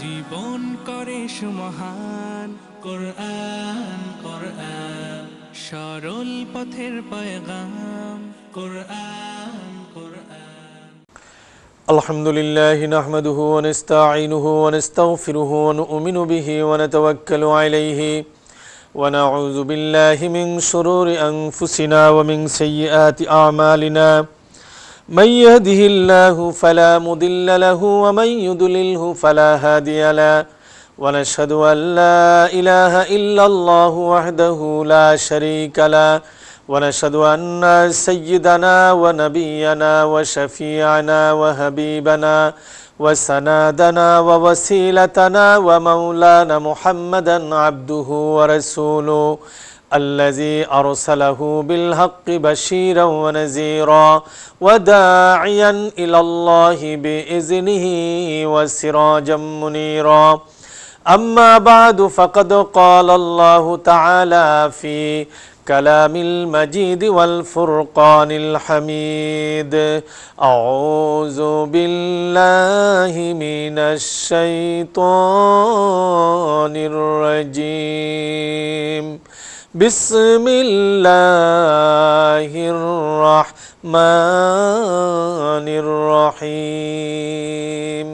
জীবন করে সুমহান কোরআন কোরআন সরল পথের পয়গাম কোরআন الحمد لله نحمده ونستعينه ونستغفره ونؤمن به ونتوكل عليه ونعوذ بالله من شرور أنفسنا ومن سيئات أعمالنا من يهده الله فلا مضل له ومن يضلله فلا هادي له ونشهد أن لا إله إلا الله وحده لا شريك له ونشهد أن سيدنا ونبينا وشفيعنا وحبيبنا وسنادنا ووسيلتنا ومولانا محمدا عبده ورسوله الذي أرسله بالحق بشيرا ونذيرا وداعيا إلى الله بإذنه وسراجا منيرا أما بعد فقد قال الله تعالى في كلام المجيد والفرقان الحميد أعوذ بالله من الشيطان الرجيم بسم الله الرحمن الرحيم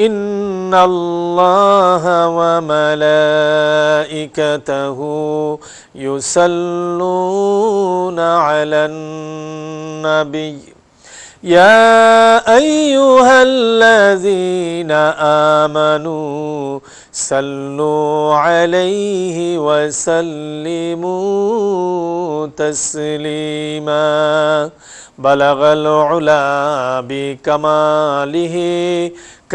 إن الله وملائكته يسلون على النبي يا أيها الذين آمنوا صلوا عليه وسلموا تسليما بلغ العلا بكماله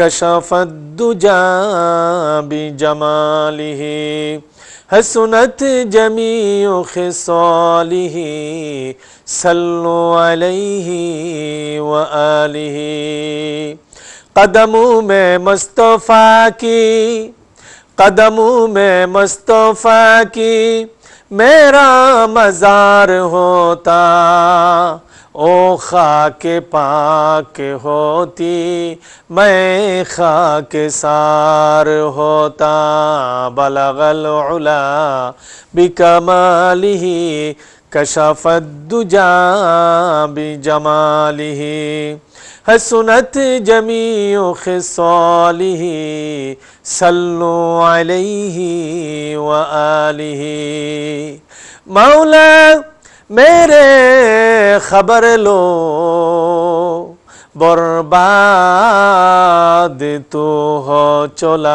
भी जमाली हसनत जमी खिसालिह सल्लु अलही व अली कदमों में मुस्तफ़ा की कदमों में मुस्तफ़ा की मेरा मज़ार होता ओ खाक पाक होती मैं खाक सार होता बलगल उला बिकमाली भी जमाली हसनत जमी खिसौली सल्लु अलैहि व आलिहि मौला मेरे खबर लो बर्बाद तो हो चला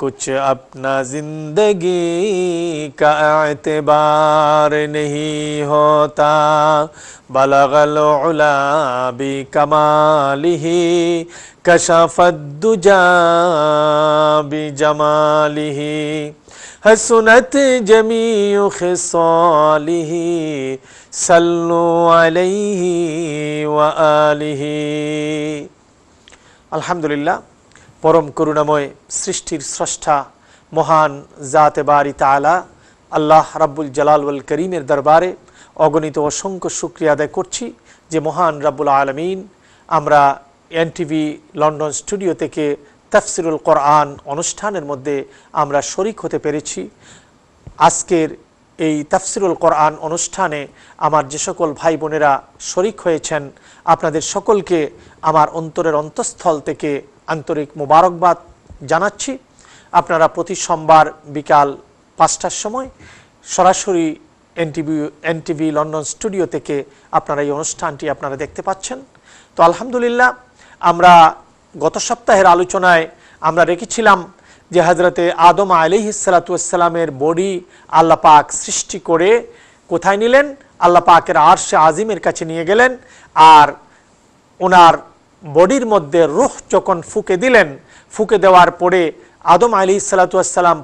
कुछ अपना जिंदगी का एतबार नहीं होता बलगल उला भी कमाल ही कशफत दुजा भी जमाल ही حسنت جميع خصاله صلوا عليه আলিহি আলহামদুলিল্লাহ পরম করুণাময় সৃষ্টির স্রষ্টা মহান জাতে বারি তালা আল্লাহ রাব্বুল জালালুল করিমের দরবারে অগণিত অসংখ্য শুক্রিয়া আদায় করছি যে মহান রাব্বুল আলমিন আমরা এনটিভি লন্ডন স্টুডিও থেকে তাফসিরুল কোরআন অনুষ্ঠানের মধ্যে আমরা শরিক হতে পেরেছি আজকের এই তাফসিরুল কোরআন অনুষ্ঠানে আমার যে সকল ভাই বোনেরা শরিক হয়েছেন আপনাদের সকলকে আমার অন্তরের অন্তঃস্থল থেকে আন্তরিক মোবারকবাদ জানাচ্ছি আপনারা প্রতি সোমবার বিকাল পাঁচটার সময় সরাসরি এনটিভি এনটিভি লন্ডন স্টুডিও থেকে আপনারা এই অনুষ্ঠানটি আপনারা দেখতে পাচ্ছেন তো আলহামদুলিল্লাহ আমরা গত সপ্তাহের আলোচনায় আমরা রেখেছিলাম যে হজরতে আদম আলি বডি আল্লাহ পাক সৃষ্টি করে কোথায় নিলেন আল্লাহ পাকের আরশে আজিমের কাছে নিয়ে গেলেন আর ওনার বডির মধ্যে রুহ যখন ফুকে দিলেন ফুকে দেওয়ার পরে আদম আলি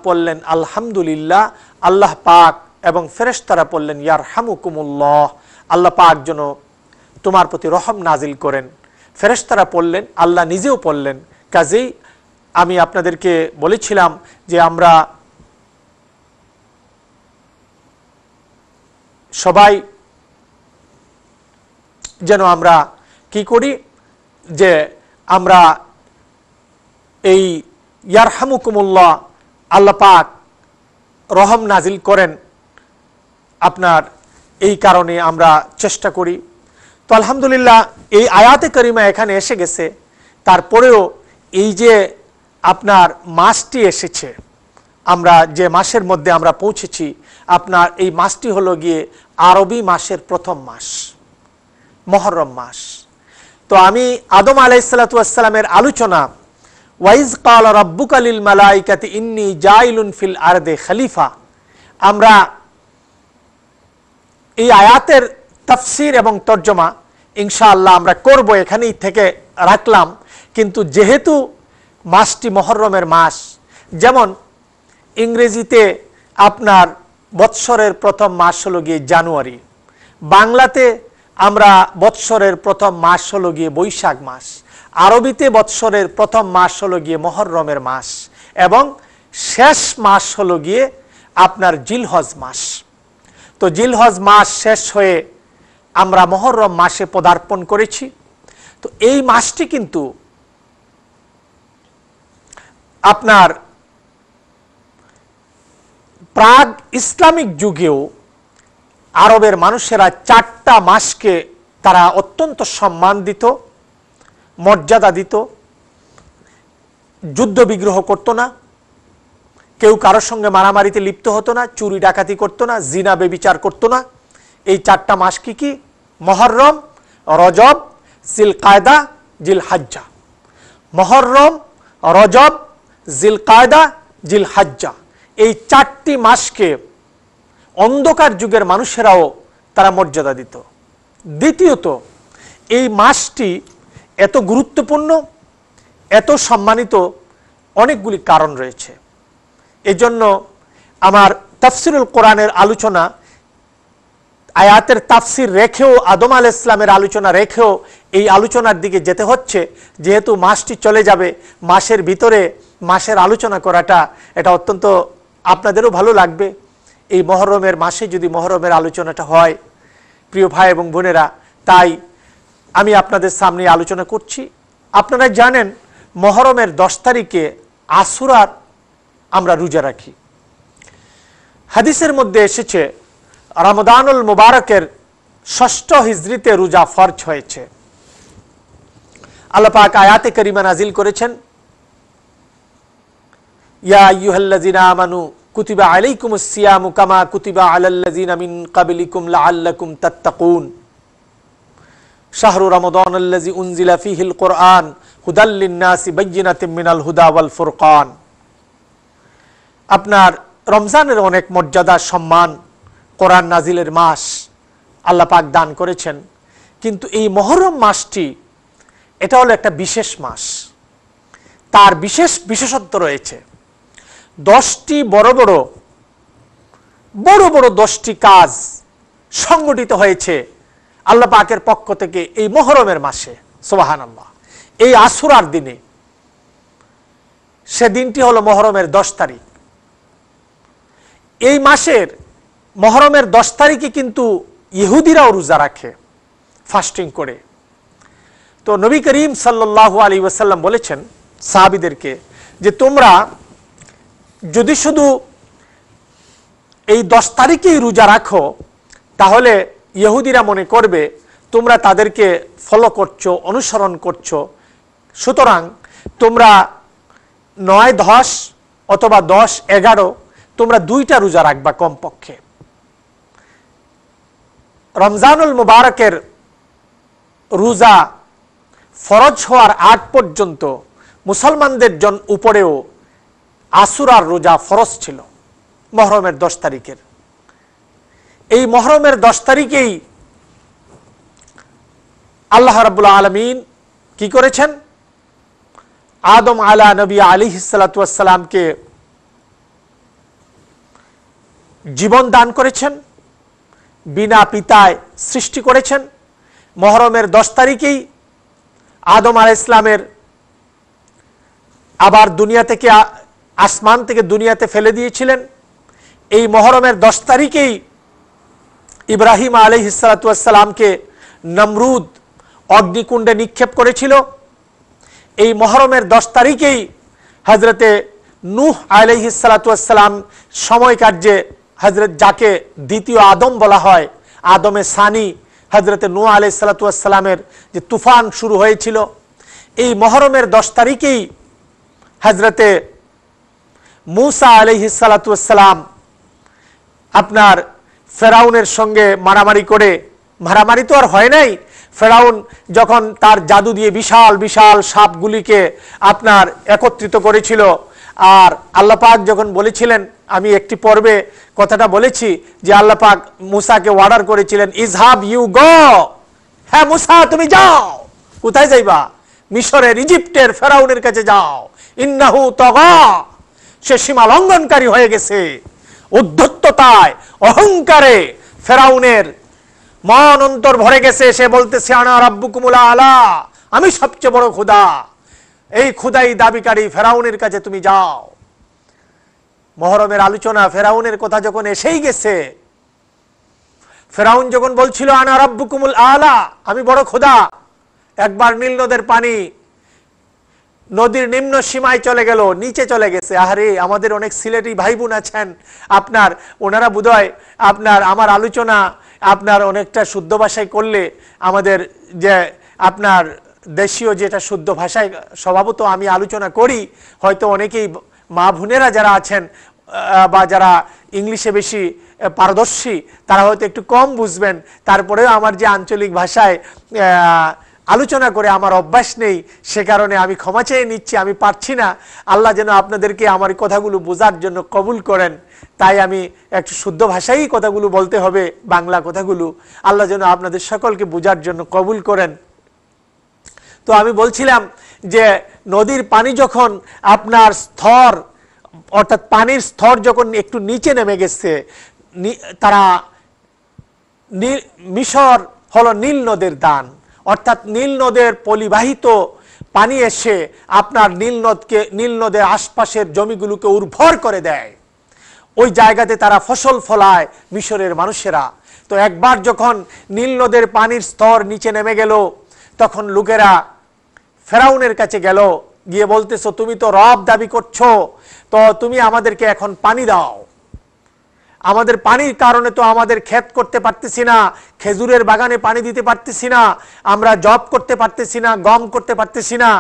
পড়লেন আলহামদুলিল্লাহ আল্লাহ পাক এবং ফেরেশতারা পড়লেন ইয়ার হামুকুমুল্লাহ আল্লাহ পাক যেন তোমার প্রতি রহম নাজিল করেন ফেরেশতারা পড়লেন আল্লাহ নিজেও পড়লেন কাজেই আমি আপনাদেরকে বলেছিলাম যে আমরা সবাই যেন আমরা কি করি যে আমরা এই ইয়ারহামুকুমুল্লাহ আল্লাহ পাক রহম নাজিল করেন আপনার এই কারণে আমরা চেষ্টা করি তো আলহামদুলিল্লাহ এই আয়াতে করিমা এখানে এসে গেছে তারপরেও এই যে আপনার মাসটি এসেছে আমরা যে মাসের মধ্যে আমরা পৌঁছেছি আপনার এই মাসটি হলো গিয়ে আরবি মাসের প্রথম মাস মহরম মাস তো আমি আদম আলাইসালামের আলোচনা ওয়াইজ কাল রব্বুক আলিল কাতি ইন্নি জাইলুন ফিল আরদে খালিফা আমরা এই আয়াতের তাফসির এবং তর্জমা ইনশাআল্লাহ আমরা করব এখানেই থেকে রাখলাম কিন্তু যেহেতু মাসটি মহরমের মাস যেমন ইংরেজিতে আপনার বৎসরের প্রথম মাস হলো গিয়ে জানুয়ারি বাংলাতে আমরা বৎসরের প্রথম মাস হলো গিয়ে বৈশাখ মাস আরবিতে বৎসরের প্রথম মাস হলো গিয়ে মহরমের মাস এবং শেষ মাস হলো গিয়ে আপনার জিলহজ মাস তো জিলহজ মাস শেষ হয়ে আমরা মহরম মাসে পদার্পণ করেছি তো এই মাসটি কিন্তু আপনার প্রাগ ইসলামিক যুগেও আরবের মানুষেরা চারটা মাসকে তারা অত্যন্ত সম্মান দিত মর্যাদা দিত যুদ্ধ বিগ্রহ করতো না কেউ কারোর সঙ্গে মারামারিতে লিপ্ত হতো না চুরি ডাকাতি করতো না জিনা বেবিচার করতো না এই চারটা মাস কি কী মহরম রজব জিল কায়দা জিল হাজ্জা মহরম রজব জিল কায়দা জিল হাজ্জা এই চারটি মাসকে অন্ধকার যুগের মানুষেরাও তারা মর্যাদা দিত দ্বিতীয়ত এই মাসটি এত গুরুত্বপূর্ণ এত সম্মানিত অনেকগুলি কারণ রয়েছে এজন্য আমার তফসিরুল কোরআনের আলোচনা আয়াতের তাফসির রেখেও আদম আল ইসলামের আলোচনা রেখেও এই আলোচনার দিকে যেতে হচ্ছে যেহেতু মাসটি চলে যাবে মাসের ভিতরে মাসের আলোচনা করাটা এটা অত্যন্ত আপনাদেরও ভালো লাগবে এই মহরমের মাসে যদি মহরমের আলোচনাটা হয় প্রিয় ভাই এবং বোনেরা তাই আমি আপনাদের সামনে আলোচনা করছি আপনারা জানেন মহরমের দশ তারিখে আসুরার আমরা রোজা রাখি হাদিসের মধ্যে এসেছে রমদানুল মুবারকের ষষ্ঠ হিজড়িতে রোজা ফর্জ হয়েছে আল্লাপাক আয়াতে করিমা নাজিল করেছেন ইয়া ইউহাল্লাজিনা আমানু কুতিবা আলাইকুম সিয়ামু কামা কুতিবা আলাল্লাজিনা মিন কাবিলিকুম লাআল্লাকুম তাত্তাকুন শাহরু রমাদানাল্লাজি উনজিলা ফিহিল কোরআন হুদাল্লিন্নাসি বাইয়িনাতিম মিনাল হুদা ওয়াল ফুরকান আপনার রমজানের অনেক মর্যাদা সম্মান কোরআন নাজিলের মাস আল্লাহ পাক দান করেছেন কিন্তু এই মহরম মাসটি এটা হলো একটা বিশেষ মাস তার বিশেষ বিশেষত্ব রয়েছে দশটি বড় বড় বড় বড় দশটি কাজ সংগঠিত হয়েছে আল্লাহ পাকের পক্ষ থেকে এই মহরমের মাসে সোবাহান আল্লাহ এই আসুরার দিনে সে দিনটি হলো মহরমের দশ তারিখ এই মাসের মহরমের দশ তারিখে কিন্তু ইহুদিরাও রোজা রাখে ফাস্টিং করে তো নবী করিম সাল্লাহু আলী ওয়াসাল্লাম বলেছেন সাহাবিদেরকে যে তোমরা যদি শুধু এই দশ তারিখেই রোজা রাখো তাহলে ইহুদিরা মনে করবে তোমরা তাদেরকে ফলো করছো অনুসরণ করছো সুতরাং তোমরা নয় দশ অথবা দশ এগারো তোমরা দুইটা রোজা রাখবা কমপক্ষে রমজানুল মুবারকের রোজা ফরজ হওয়ার আগ পর্যন্ত মুসলমানদের জন উপরেও আসুরার রোজা ফরজ ছিল মহরমের দশ তারিখের এই মহরমের দশ তারিখেই আল্লাহ রাবুল আলমিন কি করেছেন আদম আলা নবী আলী হিসালাতামকে জীবন দান করেছেন বিনা পিতায় সৃষ্টি করেছেন মহরমের দশ তারিখেই আদম আল ইসলামের আবার দুনিয়া থেকে আসমান থেকে দুনিয়াতে ফেলে দিয়েছিলেন এই মহরমের দশ তারিখেই ইব্রাহিম আলি হিসালাতামকে নমরুদ অগ্নিকুণ্ডে নিক্ষেপ করেছিল এই মহরমের দশ তারিখেই হজরতে নুহ আলহিসালাতুয়াসালাম সময় কার্যে হজরত যাকে দ্বিতীয় আদম বলা হয় আদমে সানি হজরতে নোয়া আলি সালাতামের যে তুফান শুরু হয়েছিল এই মহরমের দশ তারিখেই হজরতে মুসা আলহি সালাতাম আপনার ফেরাউনের সঙ্গে মারামারি করে মারামারি তো আর হয় নাই ফেরাউন যখন তার জাদু দিয়ে বিশাল বিশাল সাপগুলিকে আপনার একত্রিত করেছিল আর আল্লাপাক যখন বলেছিলেন আমি একটি পর্বে কথাটা বলেছি যে আল্লাহ পাক মুসাকে অর্ডার করেছিলেন ইজহাব ইউ গো হ্যাঁ মুসা তুমি যাও কোথায় যাইবা মিশরের ইজিপ্টের ফেরাউনের কাছে যাও ইন্নাহু তগ সে সীমা লঙ্ঘনকারী হয়ে গেছে উদ্ধত্ততায় অহংকারে ফেরাউনের মন অন্তর ভরে গেছে সে বলতে আনা রাব্বুকুমুলা আলা আমি সবচেয়ে বড় ক্ষুদা এই ক্ষুদাই দাবিকারী ফেরাউনের কাছে তুমি যাও মহরমের আলোচনা ফেরাউনের কথা যখন এসেই গেছে ফেরাউন যখন বলছিল আনা রব্বুকুমুল আলা আমি বড় খোদা একবার নীল নদের পানি নদীর নিম্ন সীমায় চলে গেল নিচে চলে গেছে আহারে আমাদের অনেক সিলেটি ভাই বোন আছেন আপনার ওনারা বোধহয় আপনার আমার আলোচনা আপনার অনেকটা শুদ্ধ ভাষায় করলে আমাদের যে আপনার দেশীয় যেটা শুদ্ধ ভাষায় স্বভাবত আমি আলোচনা করি হয়তো অনেকেই মা বোনেরা যারা আছেন বা যারা ইংলিশে বেশি পারদর্শী তারা হয়তো একটু কম বুঝবেন তারপরেও আমার যে আঞ্চলিক ভাষায় আলোচনা করে আমার অভ্যাস নেই সে কারণে আমি ক্ষমা চেয়ে নিচ্ছি আমি পারছি না আল্লাহ যেন আপনাদেরকে আমার কথাগুলো বোঝার জন্য কবুল করেন তাই আমি একটু শুদ্ধ ভাষাই কথাগুলো বলতে হবে বাংলা কথাগুলো আল্লাহ যেন আপনাদের সকলকে বোঝার জন্য কবুল করেন তো আমি বলছিলাম যে নদীর পানি যখন আপনার স্তর অর্থাৎ পানির স্তর যখন একটু নিচে নেমে গেছে তারা মিশর হলো নীল নদের দান অর্থাৎ নীল নদের পলিবাহিত পানি এসে আপনার নীল নদকে নীল নদের আশপাশের জমিগুলোকে উর্ভর করে দেয় ওই জায়গাতে তারা ফসল ফলায় মিশরের মানুষেরা তো একবার যখন নীল নদের পানির স্তর নিচে নেমে গেল তখন লোকেরা ফেরাউনের কাছে গেল গিয়ে বলতেছো তুমি তো রব দাবি করছো তো তুমি আমাদেরকে এখন পানি দাও আমাদের পানির কারণে তো আমাদের ক্ষেত করতে পারতেছি না খেজুরের বাগানে পানি দিতে পারতেছি না আমরা জব করতে পারতেছি না গম করতে পারতেছি না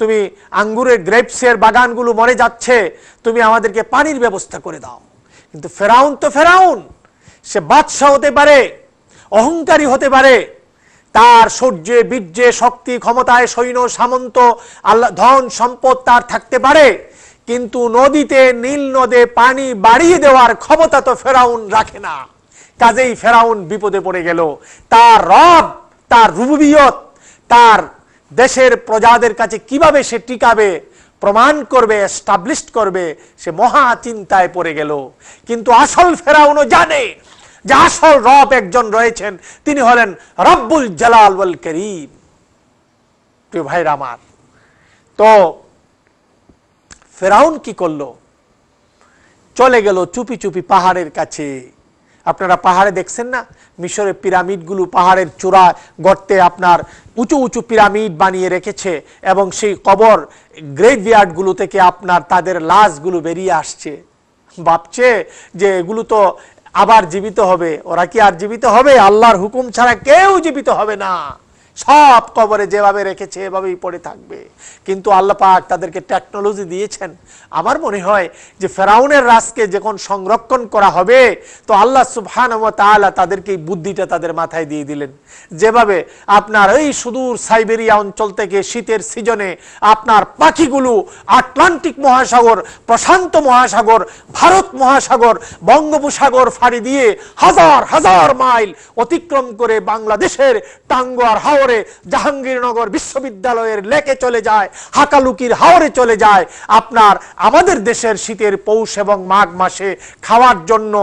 তুমি আঙ্গুরের গ্রেপসের বাগানগুলো মরে যাচ্ছে তুমি আমাদেরকে পানির ব্যবস্থা করে দাও কিন্তু ফেরাউন তো ফেরাউন সে বাদশাহ হতে পারে অহংকারী হতে পারে তার শৌর্যে বীর্যে শক্তি ক্ষমতায় সৈন্য সামন্ত আল্লাহ ধন সম্পদ তার থাকতে পারে কিন্তু নদীতে নীল নদে পানি বাড়িয়ে দেওয়ার ক্ষমতা তো ফেরাউন রাখে না কাজেই ফেরাউন বিপদে পড়ে গেল তার রব তার রুবিয়ত তার দেশের প্রজাদের কাছে কিভাবে সে টিকাবে প্রমাণ করবে এস্টাবলিশ করবে সে মহা চিন্তায় পড়ে গেল কিন্তু আসল ফেরাউনও জানে যে আসল রব একজন রয়েছেন তিনি হলেন রব্বুল জালাল ওয়াল করিম প্রিয় ভাই আমার তো ফেরাউন কি করলো চলে গেল চুপি চুপি পাহাড়ের কাছে আপনারা পাহাড়ে দেখছেন না মিশরের পিরামিডগুলো পাহাড়ের চূড়া গর্তে আপনার উঁচু উঁচু পিরামিড বানিয়ে রেখেছে এবং সেই কবর গ্রেভিয়ার্ডগুলো থেকে আপনার তাদের লাশগুলো বেরিয়ে আসছে ভাবছে যে এগুলো তো আবার জীবিত হবে ওরা কি আর জীবিত হবে আল্লাহর হুকুম ছাড়া কেউ জীবিত হবে না সব কবরে যেভাবে রেখেছে এভাবেই পড়ে থাকবে কিন্তু আল্লাহ পাক তাদেরকে টেকনোলজি দিয়েছেন আমার মনে হয় যে ফেরাউনের রাজকে যখন সংরক্ষণ করা হবে তো আল্লাহ সুফহান তাদেরকে এই বুদ্ধিটা তাদের মাথায় দিয়ে দিলেন যেভাবে আপনার এই সুদূর সাইবেরিয়া অঞ্চল থেকে শীতের সিজনে আপনার পাখিগুলো আটলান্টিক মহাসাগর প্রশান্ত মহাসাগর ভারত মহাসাগর বঙ্গোপসাগর ফাড়ি দিয়ে হাজার হাজার মাইল অতিক্রম করে বাংলাদেশের টাঙ্গুয়ার হাওয়া হাওরে জাহাঙ্গীরনগর বিশ্ববিদ্যালয়ের লেকে চলে যায় হাকালুকির হাওরে চলে যায় আপনার আমাদের দেশের শীতের পৌষ এবং মাঘ মাসে খাওয়ার জন্য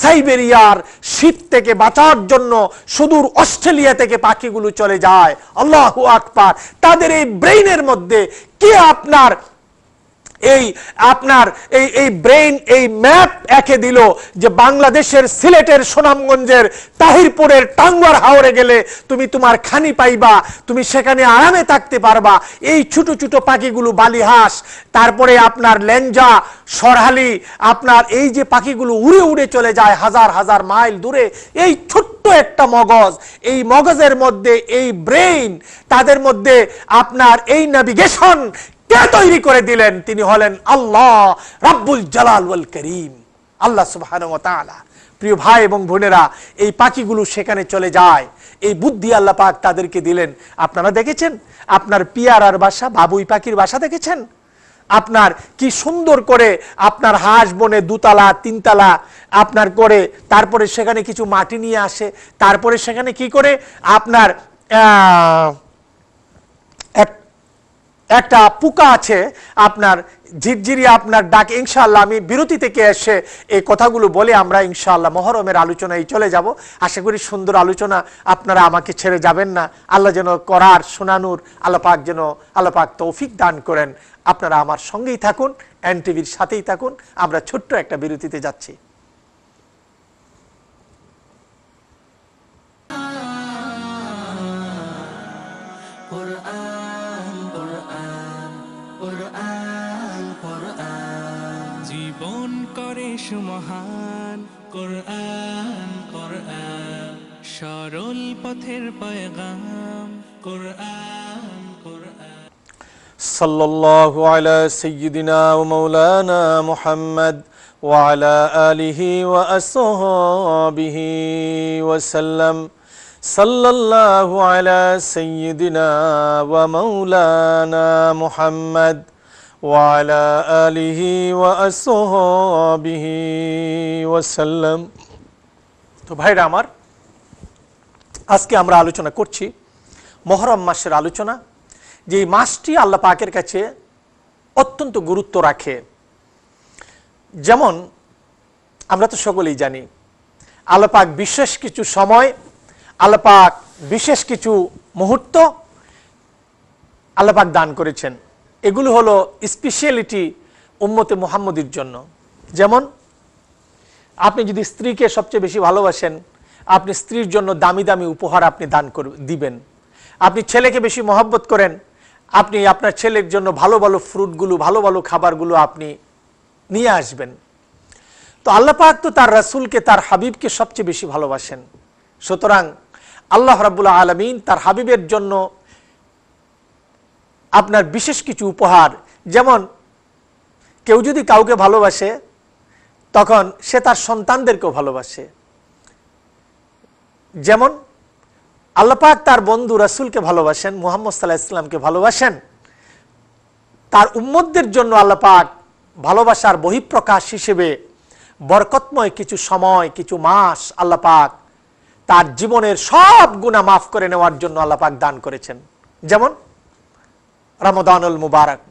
সাইবেরিয়ার শীত থেকে বাঁচার জন্য সুদূর অস্ট্রেলিয়া থেকে পাখিগুলো চলে যায় আল্লাহ আকবার তাদের এই ব্রেইনের মধ্যে কে আপনার এই আপনার এই এই ব্রেইন এই ম্যাপ একে দিল যে বাংলাদেশের সিলেটের সুনামগঞ্জের তাহিরপুরের টাঙ্গুয়ার হাওরে গেলে তুমি তোমার খানি পাইবা তুমি সেখানে আরামে থাকতে পারবা এই ছোট ছোট পাখিগুলো বালিহাস তারপরে আপনার লেঞ্জা সরহালি আপনার এই যে পাখিগুলো উড়ে উড়ে চলে যায় হাজার হাজার মাইল দূরে এই ছোট্ট একটা মগজ এই মগজের মধ্যে এই ব্রেইন তাদের মধ্যে আপনার এই ন্যাভিগেশন কে তৈরি করে দিলেন তিনি হলেন আল্লাহ রাব্বুল জালাল ওয়াল করিম আল্লাহ সুবাহ প্রিয় ভাই এবং বোনেরা এই পাখিগুলো সেখানে চলে যায় এই বুদ্ধি আল্লাহ পাক তাদেরকে দিলেন আপনারা দেখেছেন আপনার পিয়ারার বাসা বাবুই পাখির বাসা দেখেছেন আপনার কি সুন্দর করে আপনার হাঁস বনে দুতলা তিনতলা আপনার করে তারপরে সেখানে কিছু মাটি নিয়ে আসে তারপরে সেখানে কি করে আপনার একটা পোকা আছে আপনার ঝিরঝিরি আপনার ডাক ইনশাল্লাহ আমি বিরতি থেকে এসে এই কথাগুলো বলে আমরা ইনশাআল্লাহ মহরমের আলোচনায় চলে যাব আশা করি সুন্দর আলোচনা আপনারা আমাকে ছেড়ে যাবেন না আল্লাহ যেন করার শোনানোর আল্লাপাক যেন আল্লাপাক তৌফিক দান করেন আপনারা আমার সঙ্গেই থাকুন এন টিভির সাথেই থাকুন আমরা ছোট্ট একটা বিরতিতে যাচ্ছি জীবন করে সুমহান কোরআন কোরআন সরল পথের পয়গাম কোরআন صلى الله على سيدنا ومولانا محمد وعلى آله وأصحابه وسلم صلى الله على سيدنا ومولانا محمد وعلى آله وأصحابه وسلم তো ভাইরা আমার আজকে আমরা আলোচনা করছি মহরম মাসের আলোচনা যে মাসটি আল্লাহ পাকের কাছে অত্যন্ত গুরুত্ব রাখে যেমন আমরা তো সকলেই জানি আল্লাপাক বিশেষ কিছু সময় আল্লাপাক বিশেষ কিছু মুহূর্ত আল্লাপাক দান করেছেন এগুলো হলো স্পেশালিটি উম্মতে মোহাম্মদীর জন্য যেমন আপনি যদি স্ত্রীকে সবচেয়ে বেশি ভালোবাসেন আপনি স্ত্রীর জন্য দামি দামি উপহার আপনি দান কর দিবেন আপনি ছেলেকে বেশি মহব্বত করেন আপনি আপনার ছেলের জন্য ভালো ভালো ফ্রুটগুলো ভালো ভালো খাবারগুলো আপনি নিয়ে আসবেন তো আল্লাপাক তো তার রাসুলকে তার হাবিবকে সবচেয়ে বেশি ভালোবাসেন সুতরাং আল্লাহ রাবুল্লা আলমিন তার হাবিবের জন্য আপনার বিশেষ কিছু উপহার যেমন কেউ যদি কাউকে ভালোবাসে তখন সে তার সন্তানদেরকেও ভালোবাসে যেমন আল্লাপাক তার বন্ধু রাসুলকে ভালোবাসেন মোহাম্মদ সাল্লাহ ইসলামকে ভালোবাসেন তার উম্মদের জন্য আল্লাপাক ভালোবাসার বহিঃপ্রকাশ হিসেবে বরকতময় কিছু সময় কিছু মাস আল্লাপাক তার জীবনের সব গুণা মাফ করে নেওয়ার জন্য আল্লাপাক দান করেছেন যেমন রমদানুল মুবারক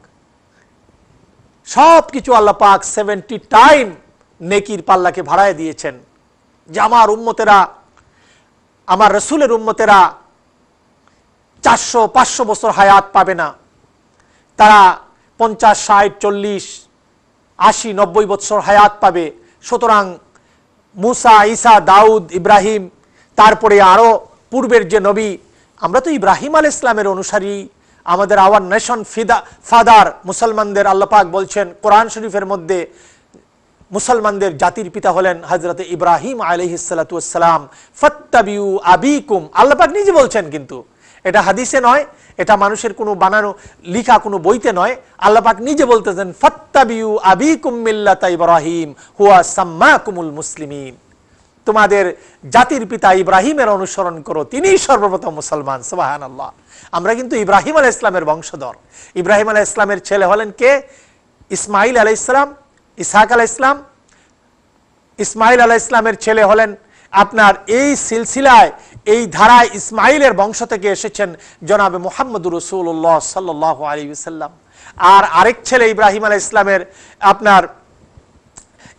সব কিছু আল্লাপাক সেভেন্টি টাইম নেকির পাল্লাকে ভাড়ায় দিয়েছেন যে আমার উম্মতেরা আমার রসুলের উন্মতেরা চারশো পাঁচশো বছর হায়াত পাবে না তারা পঞ্চাশ ষাট চল্লিশ আশি নব্বই বছর হায়াত পাবে সুতরাং মুসা ইসা দাউদ ইব্রাহিম তারপরে আরও পূর্বের যে নবী আমরা তো ইব্রাহিম আল ইসলামের অনুসারী আমাদের আওয়ার নেশন ফিদা ফাদার মুসলমানদের আল্লাপাক বলছেন কোরআন শরীফের মধ্যে মুসলমানদের জাতির পিতা হলেন হজরত ইব্রাহিম আলহিসাল্লাম ফত্তাবিউ আবিকুম আল্লাপাক নিজে বলছেন কিন্তু এটা হাদিসে নয় এটা মানুষের কোনো বানানো লিখা কোনো বইতে নয় আল্লাপাক নিজে বলতেছেন ফত্তাবিউ আবিকুম মিল্লাত ইব্রাহিম হুয়া সাম্মা কুমুল মুসলিমিন তোমাদের জাতির পিতা ইব্রাহিমের অনুসরণ করো তিনি সর্বপ্রথম মুসলমান সোহান আল্লাহ আমরা কিন্তু ইব্রাহিম আলাহ ইসলামের বংশধর ইব্রাহিম আলাহ ইসলামের ছেলে হলেন কে ইসমাইল আলাহ ইসলাম ইসাহাক আলাহ ইসলাম ইসমাইল আলাহ ইসলামের ছেলে হলেন আপনার এই সিলসিলায় এই ধারায় ইসমাইলের বংশ থেকে এসেছেন জনাবে মোহাম্মদুর রসুল্লাহ সাল্লাহ আলী সাল্লাম আর আরেক ছেলে ইব্রাহিম আলাহ ইসলামের আপনার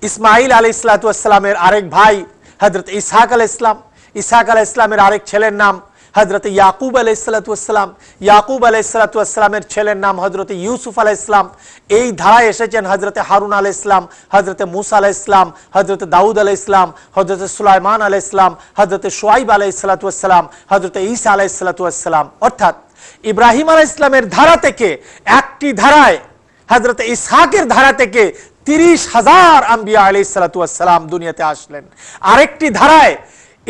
ইসমাইল আলি ইসলাতামের আরেক ভাই হজরত ইসাহাক আলাহ ইসলাম ইসাহাক আলাহ ইসলামের আরেক ছেলের নাম হজরত ইয়াকুব আলাইসালাতাম ইয়াকুব আলাইসালাতামের ছেলের নাম হজরত ইউসুফ আলাহ ইসলাম এই ধারায় এসেছেন হজরতে হারুন আলাহ ইসলাম হজরতে মুসা আলাহ ইসলাম হজরত দাউদ আলাহ ইসলাম হজরত সুলাইমান আলাহ ইসলাম হজরত সোয়াইব আলাহ ইসালাতাম হজরত ঈসা আলাহ ইসালাতাম অর্থাৎ ইব্রাহিম আলাহ ইসলামের ধারা থেকে একটি ধারায় হজরত ইসহাকের ধারা থেকে তিরিশ হাজার আম্বিয়া আলি সালাতাম দুনিয়াতে আসলেন আরেকটি ধারায়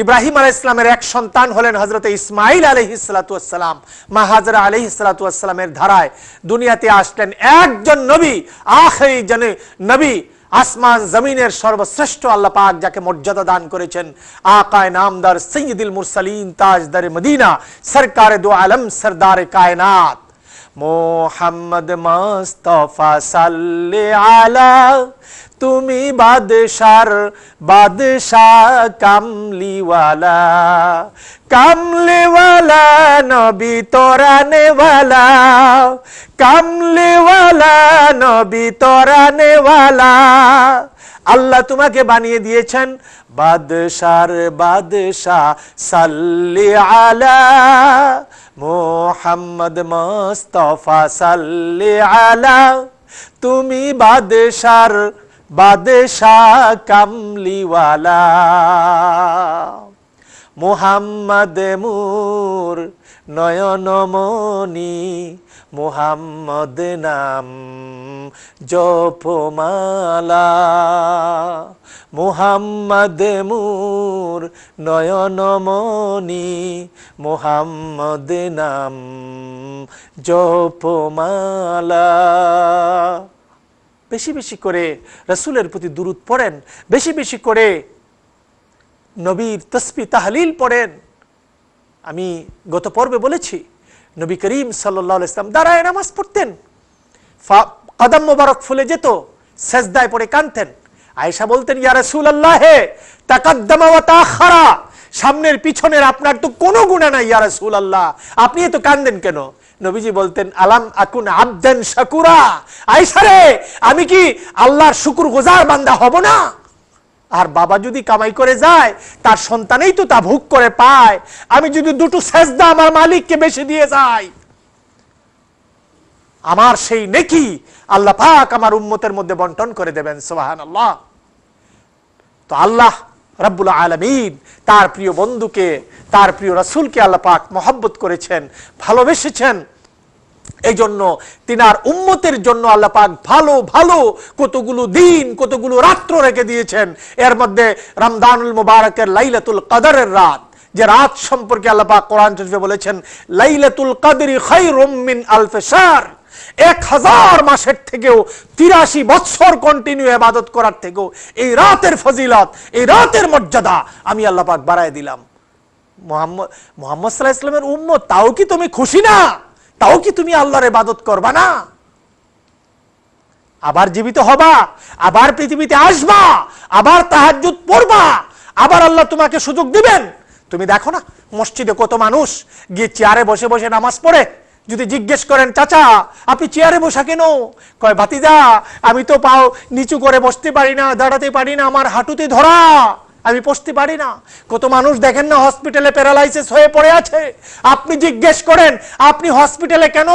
ইব্রাহিম আলহ ইসলামের এক সন্তান হলেন হজরতে ইসমাইল আলহ সালাতাম মা হাজরা আলহ সালাতামের ধারায় দুনিয়াতে আসলেন একজন নবী আখেরি জনে নবী আসমান জমিনের সর্বশ্রেষ্ঠ আল্লাহ পাক যাকে মর্যাদা দান করেছেন আকায় নামদার সৈয়দুল মুরসালিন তাজদার মদিনা সরকার দু আলম সরদার কায়নাত মোহাম্মদ মাস্তফা সাল্লে আলা তুমি বাদশার বাদশাহ কামলিওয়ালা কামলেওয়ালা নবী তোরানেওয়ালা কামলেওয়ালা নবী তোরানেওয়ালা আল্লাহ তোমাকে বানিয়ে দিয়েছেন বাদশার বাদশাহ সাল্লি আলা মোহাম্মদ মোস্তফা সাল্লি আলা তুমি বাদশার বাদশাহ কামলিওয়ালা মুহাম্মদ মুর নয়নমণি মুহাম্মদ নাম জপমালা মুহাম্মদ মুর নয়নমণি মুহাম্মদ নাম জপমালা বেশি বেশি করে রসুলের প্রতি দূরত পড়েন বেশি বেশি করে নবীর তসপি তাহলিল পড়েন আমি গত পর্বে বলেছি নবী করিম সাল্লা ইসলাম দাঁড়ায় নামাজ পড়তেন কদম মোবারক ফুলে যেত সেজদায় পড়ে কানতেন আয়েশা বলতেন ইয়া রসুল আল্লাহে সামনের পিছনের আপনার তো কোনো গুণা নাই ইয়া রসুল আল্লাহ আপনি এত কান্দেন কেন নবীজি বলতেন আলাম আকুন আবদেন শাকুরা আইসারে আমি কি আল্লাহর শুকুর গোজার বান্দা হব না আর বাবা যদি কামাই করে যায় তার সন্তানেই তো তা ভোগ করে পায় আমি যদি দুটো সেজদা আমার মালিককে বেশি দিয়ে যাই আমার সেই নেকি আল্লাহ পাক আমার উম্মতের মধ্যে বন্টন করে দেবেন সোহান আল্লাহ তো আল্লাহ রব্বুল আলমিন তার প্রিয় বন্ধুকে তার প্রিয় রাসুলকে আল্লাপাক পাক মহব্বত করেছেন ভালোবেসেছেন এই জন্য তিনার উম্মতের জন্য আল্লাপাক পাক ভালো ভালো কতগুলো দিন কতগুলো রাত্র রেখে দিয়েছেন এর মধ্যে রমদানুল মুবারকের লাইলাতুল কাদারের রাত যে রাত সম্পর্কে আল্লাপাক কোরআন শরীফে বলেছেন লাইলাতুল কাদরি খাই রোমিন আলফেসার এক হাজার মাসের থেকেও তিরাশি বৎসর কন্টিনিউ এবাদত করার থেকেও এই রাতের ফজিলত এই রাতের মর্যাদা আমি আল্লাপাক বাড়ায় দিলাম মোহাম্মদ মোহাম্মদ সাল্লাহ ইসলামের তাও কি তুমি খুশি না তাও কি তুমি আল্লাহর এবাদত করবা না আবার জীবিত হবা আবার পৃথিবীতে আসবা আবার তাহাজুদ পড়বা আবার আল্লাহ তোমাকে সুযোগ দিবেন তুমি দেখো না মসজিদে কত মানুষ গিয়ে চেয়ারে বসে বসে নামাজ পড়ে যদি জিজ্ঞেস করেন চাচা আপনি চেয়ারে বসা কেন কয় ভাতিদা আমি তো পাও নিচু করে বসতে পারি না দাঁড়াতে পারি না আমার হাঁটুতে ধরা আমি বসতে পারি না কত মানুষ দেখেন না হসপিটালে প্যারালাইসিস হয়ে পড়ে আছে আপনি জিজ্ঞেস করেন আপনি হসপিটালে কেন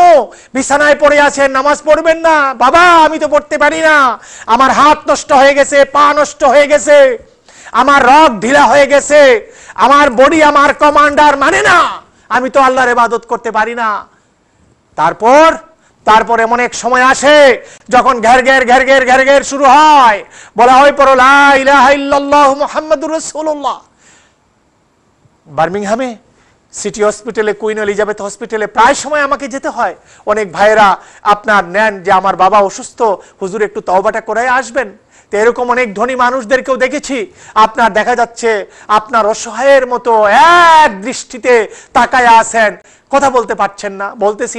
বিছানায় পড়ে আছেন নামাজ পড়বেন না বাবা আমি তো পড়তে পারি না আমার হাত নষ্ট হয়ে গেছে পা নষ্ট হয়ে গেছে আমার রগ ঢিলা হয়ে গেছে আমার বডি আমার কমান্ডার মানে না আমি তো আল্লাহর ইবাদত করতে পারি না তারপর তারপর এমন এক সময় আসে যখন ঘের ঘের ঘের ঘের ঘের ঘের শুরু হয় বলা হয় পর মোহাম্মদুর বার্মিংহামে সিটি হসপিটালে কুইন এলিজাবেথ হসপিটালে প্রায় সময় আমাকে যেতে হয় অনেক ভাইয়েরা আপনার নেন যে আমার বাবা অসুস্থ হুজুর একটু তওবাটা করায় আসবেন তো এরকম অনেক ধনী মানুষদেরকেও দেখেছি আপনার দেখা যাচ্ছে আপনার অসহায়ের মতো এক দৃষ্টিতে তাকায় আছেন কথা বলতে পারছেন না বলতেছি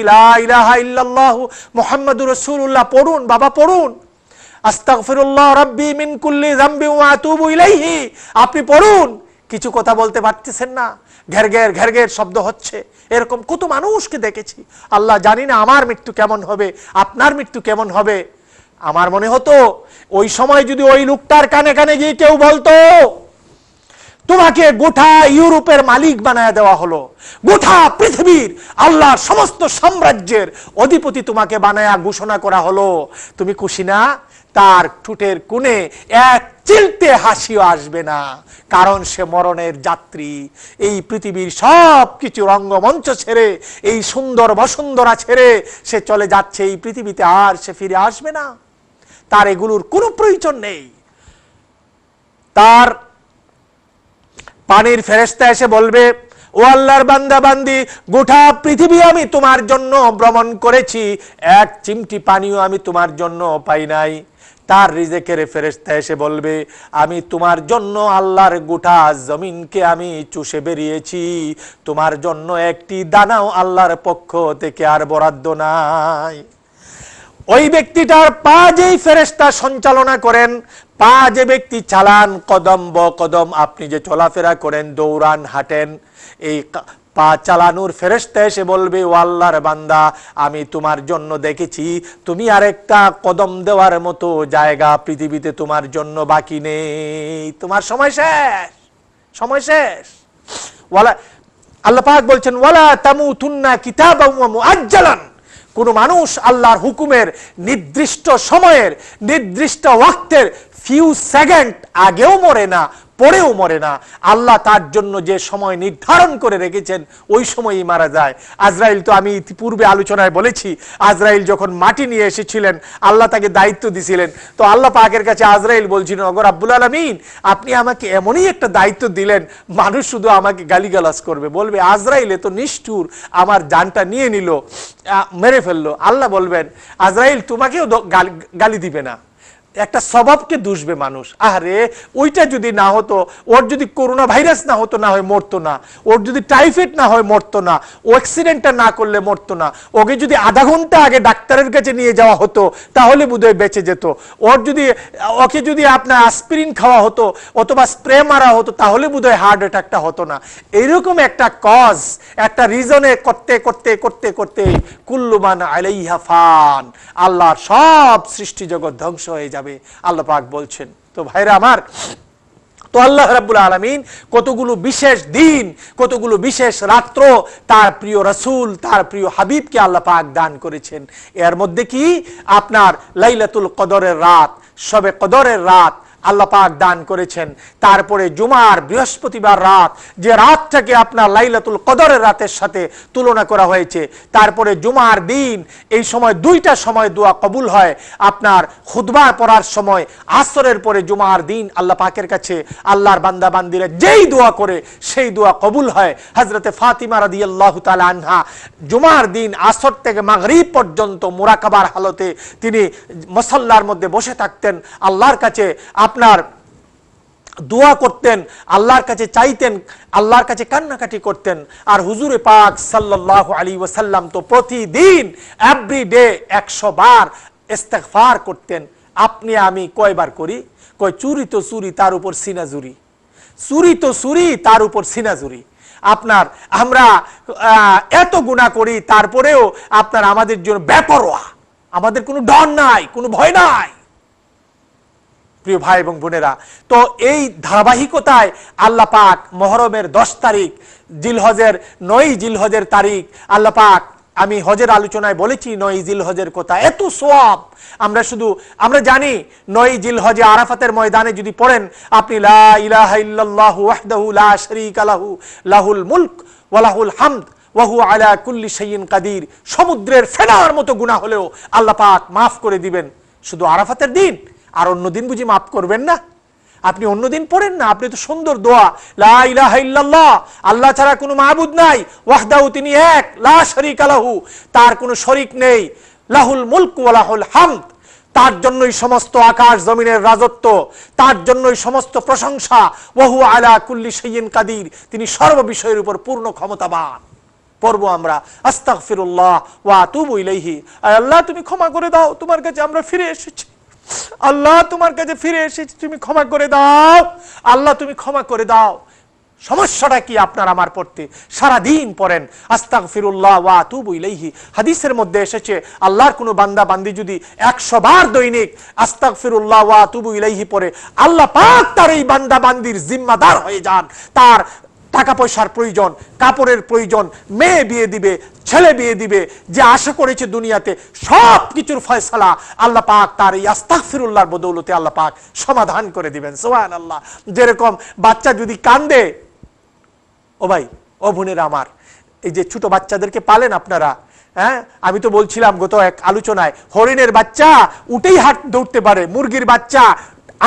ইলাহা ইল্লাল্লাহ মোহাম্মদুর রসুল্লাহ পড়ুন বাবা পড়ুন আস্তাগফিরুল্লাহ রাব্বি মিন কুল্লি জাম্বি ওয়া আতুবু ইলাইহি আপনি পড়ুন কিছু কথা বলতে পারতেছেন না ঘের ঘের ঘের ঘের শব্দ হচ্ছে এরকম কত মানুষকে দেখেছি আল্লাহ জানি না আমার মৃত্যু কেমন হবে আপনার মৃত্যু কেমন হবে আমার মনে হতো ওই সময় যদি ওই লোকটার কানে কানে গিয়ে কেউ বলতো তোমাকে গোটা ইউরোপের মালিক বানায় দেওয়া হলো গোটা পৃথিবীর আল্লাহর সমস্ত সাম্রাজ্যের অধিপতি তোমাকে বানায় ঘোষণা করা হলো তুমি খুশি না তার ঠুটের কোণে এক চিলতে হাসিও আসবে না কারণ সে মরণের যাত্রী এই পৃথিবীর সব কিছু রঙ্গমঞ্চ ছেড়ে এই সুন্দর বসুন্ধরা ছেড়ে সে চলে যাচ্ছে এই পৃথিবীতে আর সে ফিরে আসবে না তার এগুলোর কোনো প্রয়োজন নেই তার পানির ফেরেস্তা এসে বলবে ও আল্লাহর বান্দা বান্দি গোটা পৃথিবী আমি তোমার জন্য ভ্রমণ করেছি এক চিমটি পানিও আমি তোমার জন্য পাই নাই তার রিজেকের ফেরেস্তা এসে বলবে আমি তোমার জন্য আল্লাহর গোটা জমিনকে আমি চুষে বেরিয়েছি তোমার জন্য একটি দানাও আল্লাহর পক্ষ থেকে আর বরাদ্দ নাই ওই ব্যক্তিটার পা যেই ফেরেস্তা সঞ্চালনা করেন পা যে ব্যক্তি চালান কদম ব কদম আপনি যে চলাফেরা করেন দৌড়ান হাঁটেন এই পা চালানোর ফেরেস্তা এসে বলবে ওয়াল্লার বান্দা আমি তোমার জন্য দেখেছি তুমি আরেকটা কদম দেওয়ার মতো জায়গা পৃথিবীতে তোমার জন্য বাকি নেই তোমার সময় শেষ সময় শেষ ওয়ালা আল্লাহ পাক বলছেন ওয়ালা তামু তুন্না কিতাব আজ্জালান কোন মানুষ আল্লাহর হুকুমের নির্দিষ্ট সময়ের নির্দিষ্ট ওয়াক্তের ফিউ সেকেন্ড আগেও মরে না পরেও মরে না আল্লাহ তার জন্য যে সময় নির্ধারণ করে রেখেছেন ওই সময়ই মারা যায় আজরাইল তো আমি ইতিপূর্বে আলোচনায় বলেছি আজরাইল যখন মাটি নিয়ে এসেছিলেন আল্লাহ তাকে দায়িত্ব দিছিলেন তো আল্লাহ পাকের কাছে আজরাইল বলছিল অগর আব্বুল আলমিন আপনি আমাকে এমনই একটা দায়িত্ব দিলেন মানুষ শুধু আমাকে গালিগালাজ করবে বলবে আজরাইলে তো নিষ্ঠুর আমার যানটা নিয়ে নিল মেরে ফেললো আল্লাহ বলবেন আজরাইল তোমাকেও গালি দিবে না একটা স্বভাবকে দুষবে মানুষ আরে ওইটা যদি না হতো ওর যদি করোনা ভাইরাস না হতো না হয় মরতো না ওর যদি টাইফয়েড না হয় মরতো না ও অ্যাক্সিডেন্টটা না করলে মরতো না ওকে যদি আধা ঘন্টা আগে ডাক্তারের কাছে নিয়ে যাওয়া হতো তাহলে বোধহয় বেঁচে যেত ওর যদি ওকে যদি আপনার আসপিরিন খাওয়া হতো অথবা স্প্রে মারা হতো তাহলে বোধহয় হার্ট অ্যাটাকটা হতো না এরকম একটা কজ একটা রিজনে করতে করতে করতে করতে কুল্লুমান আলাইহা ফান আল্লাহর সব সৃষ্টি জগৎ ধ্বংস হয়ে যাবে যাবে আল্লাহ পাক বলছেন তো ভাইরা আমার তো আল্লাহ রাবুল আলমিন কতগুলো বিশেষ দিন কতগুলো বিশেষ রাত্র তার প্রিয় রসুল তার প্রিয় হাবিবকে আল্লাহ পাক দান করেছেন এর মধ্যে কি আপনার লাইলাতুল কদরের রাত সবে কদরের রাত আল্লাহ পাক দান করেছেন তারপরে জুমার বৃহস্পতিবার রাত যে রাতটাকে আপনার লাইলাতুল কদরের রাতের সাথে তুলনা করা হয়েছে তারপরে জুমার দিন এই সময় দুইটা সময় দোয়া কবুল হয় আপনার খুদবা পড়ার সময় আসরের পরে জুমার দিন আল্লাহ পাকের কাছে আল্লাহর বান্দা বান্দিরা যেই দোয়া করে সেই দোয়া কবুল হয় হজরতে ফাতিমা রাদি আল্লাহ আনহা জুমার দিন আসর থেকে মাগরিব পর্যন্ত মুরাকাবার হালতে তিনি মসল্লার মধ্যে বসে থাকতেন আল্লাহর কাছে আপনার দোয়া করতেন আল্লাহর কাছে চাইতেন আল্লাহর কাছে কান্নাকাটি করতেন আর হুজুরে পাক সাল্লাহ আলী ওসাল্লাম তো প্রতিদিন এভরি ডে একশো বার ইস্তেকফার করতেন আপনি আমি কয়বার করি কয় চুরি তো চুরি তার উপর সিনাজুরি চুরি তো চুরি তার উপর সিনাজুরি আপনার আমরা এত গুণা করি তারপরেও আপনার আমাদের জন্য বেপরোয়া আমাদের কোনো ডর নাই কোনো ভয় নাই প্রিয় ভাই এবং বোনেরা তো এই ধারাবাহিকতায় আল্লাহ পাক মহরমের দশ তারিখ জিলহজের নই জিলহজের তারিখ আল্লাহ পাক আমি হজের আলোচনায় বলেছি নয় জিল হজের কথা এত সোয়াব আমরা শুধু আমরা জানি নয় জিল হজে আরাফাতের ময়দানে যদি পড়েন আপনি লাহু লাহুল মুলক ওয়ালাহুল হামদ ওয়াহু আলা কুল্লি সঈন কাদির সমুদ্রের ফেনার মতো গুণা হলেও আল্লাহ পাক মাফ করে দিবেন শুধু আরাফাতের দিন আর অন্যদিন বুঝি মাফ করবেন না আপনি অন্যদিন পড়েন না আপনি তো সুন্দর দোয়া লা ইলাহা আল্লাহ ছাড়া কোনো মাহবুদ নাই ওয়াহদাউ তিনি এক লা শরিক আলাহু তার কোনো শরিক নেই লাহুল মুলক ওয়ালাহুল হাম তার জন্যই সমস্ত আকাশ জমিনের রাজত্ব তার জন্যই সমস্ত প্রশংসা ওহু আলা কুল্লি সৈয়ন কাদির তিনি সর্ববিষয়ের উপর পূর্ণ ক্ষমতাবান পড়বো আমরা আস্তাক ফিরুল্লাহ ওয়া তুবু ইলাইহি আল্লাহ তুমি ক্ষমা করে দাও তোমার কাছে আমরা ফিরে এসেছি আল্লাহ তোমার কাছে ফিরে এসেছি তুমি ক্ষমা করে দাও আল্লাহ তুমি ক্ষমা করে দাও সমস্যাটা কি আপনার আমার পড়তে সারাদিন পড়েন আস্তাক ফিরুল্লাহ ওয়া তুবু ইলাইহি হাদিসের মধ্যে এসেছে আল্লাহর কোনো বান্দা বান্দি যদি একশো বার দৈনিক আস্তাক ফিরুল্লাহ ওয়া তুবু ইলাইহি পড়ে আল্লাহ পাক তার এই বান্দা বান্দির জিম্মাদার হয়ে যান তার টাকা পয়সার প্রয়োজন কাপড়ের প্রয়োজন মেয়ে বিয়ে দিবে ছেলে বিয়ে দিবে যে আশা করেছে দুনিয়াতে সব কিছুর ফয়সালা আল্লাহ পাক তার এই আস্তাফিরুল্লাহর বদৌলতে আল্লাহ পাক সমাধান করে দিবেন সোহান আল্লাহ যেরকম বাচ্চা যদি কান্দে ও ভাই ও বোনের আমার এই যে ছোট বাচ্চাদেরকে পালেন আপনারা হ্যাঁ আমি তো বলছিলাম গত এক আলোচনায় হরিণের বাচ্চা উঠেই হাট দৌড়তে পারে মুরগির বাচ্চা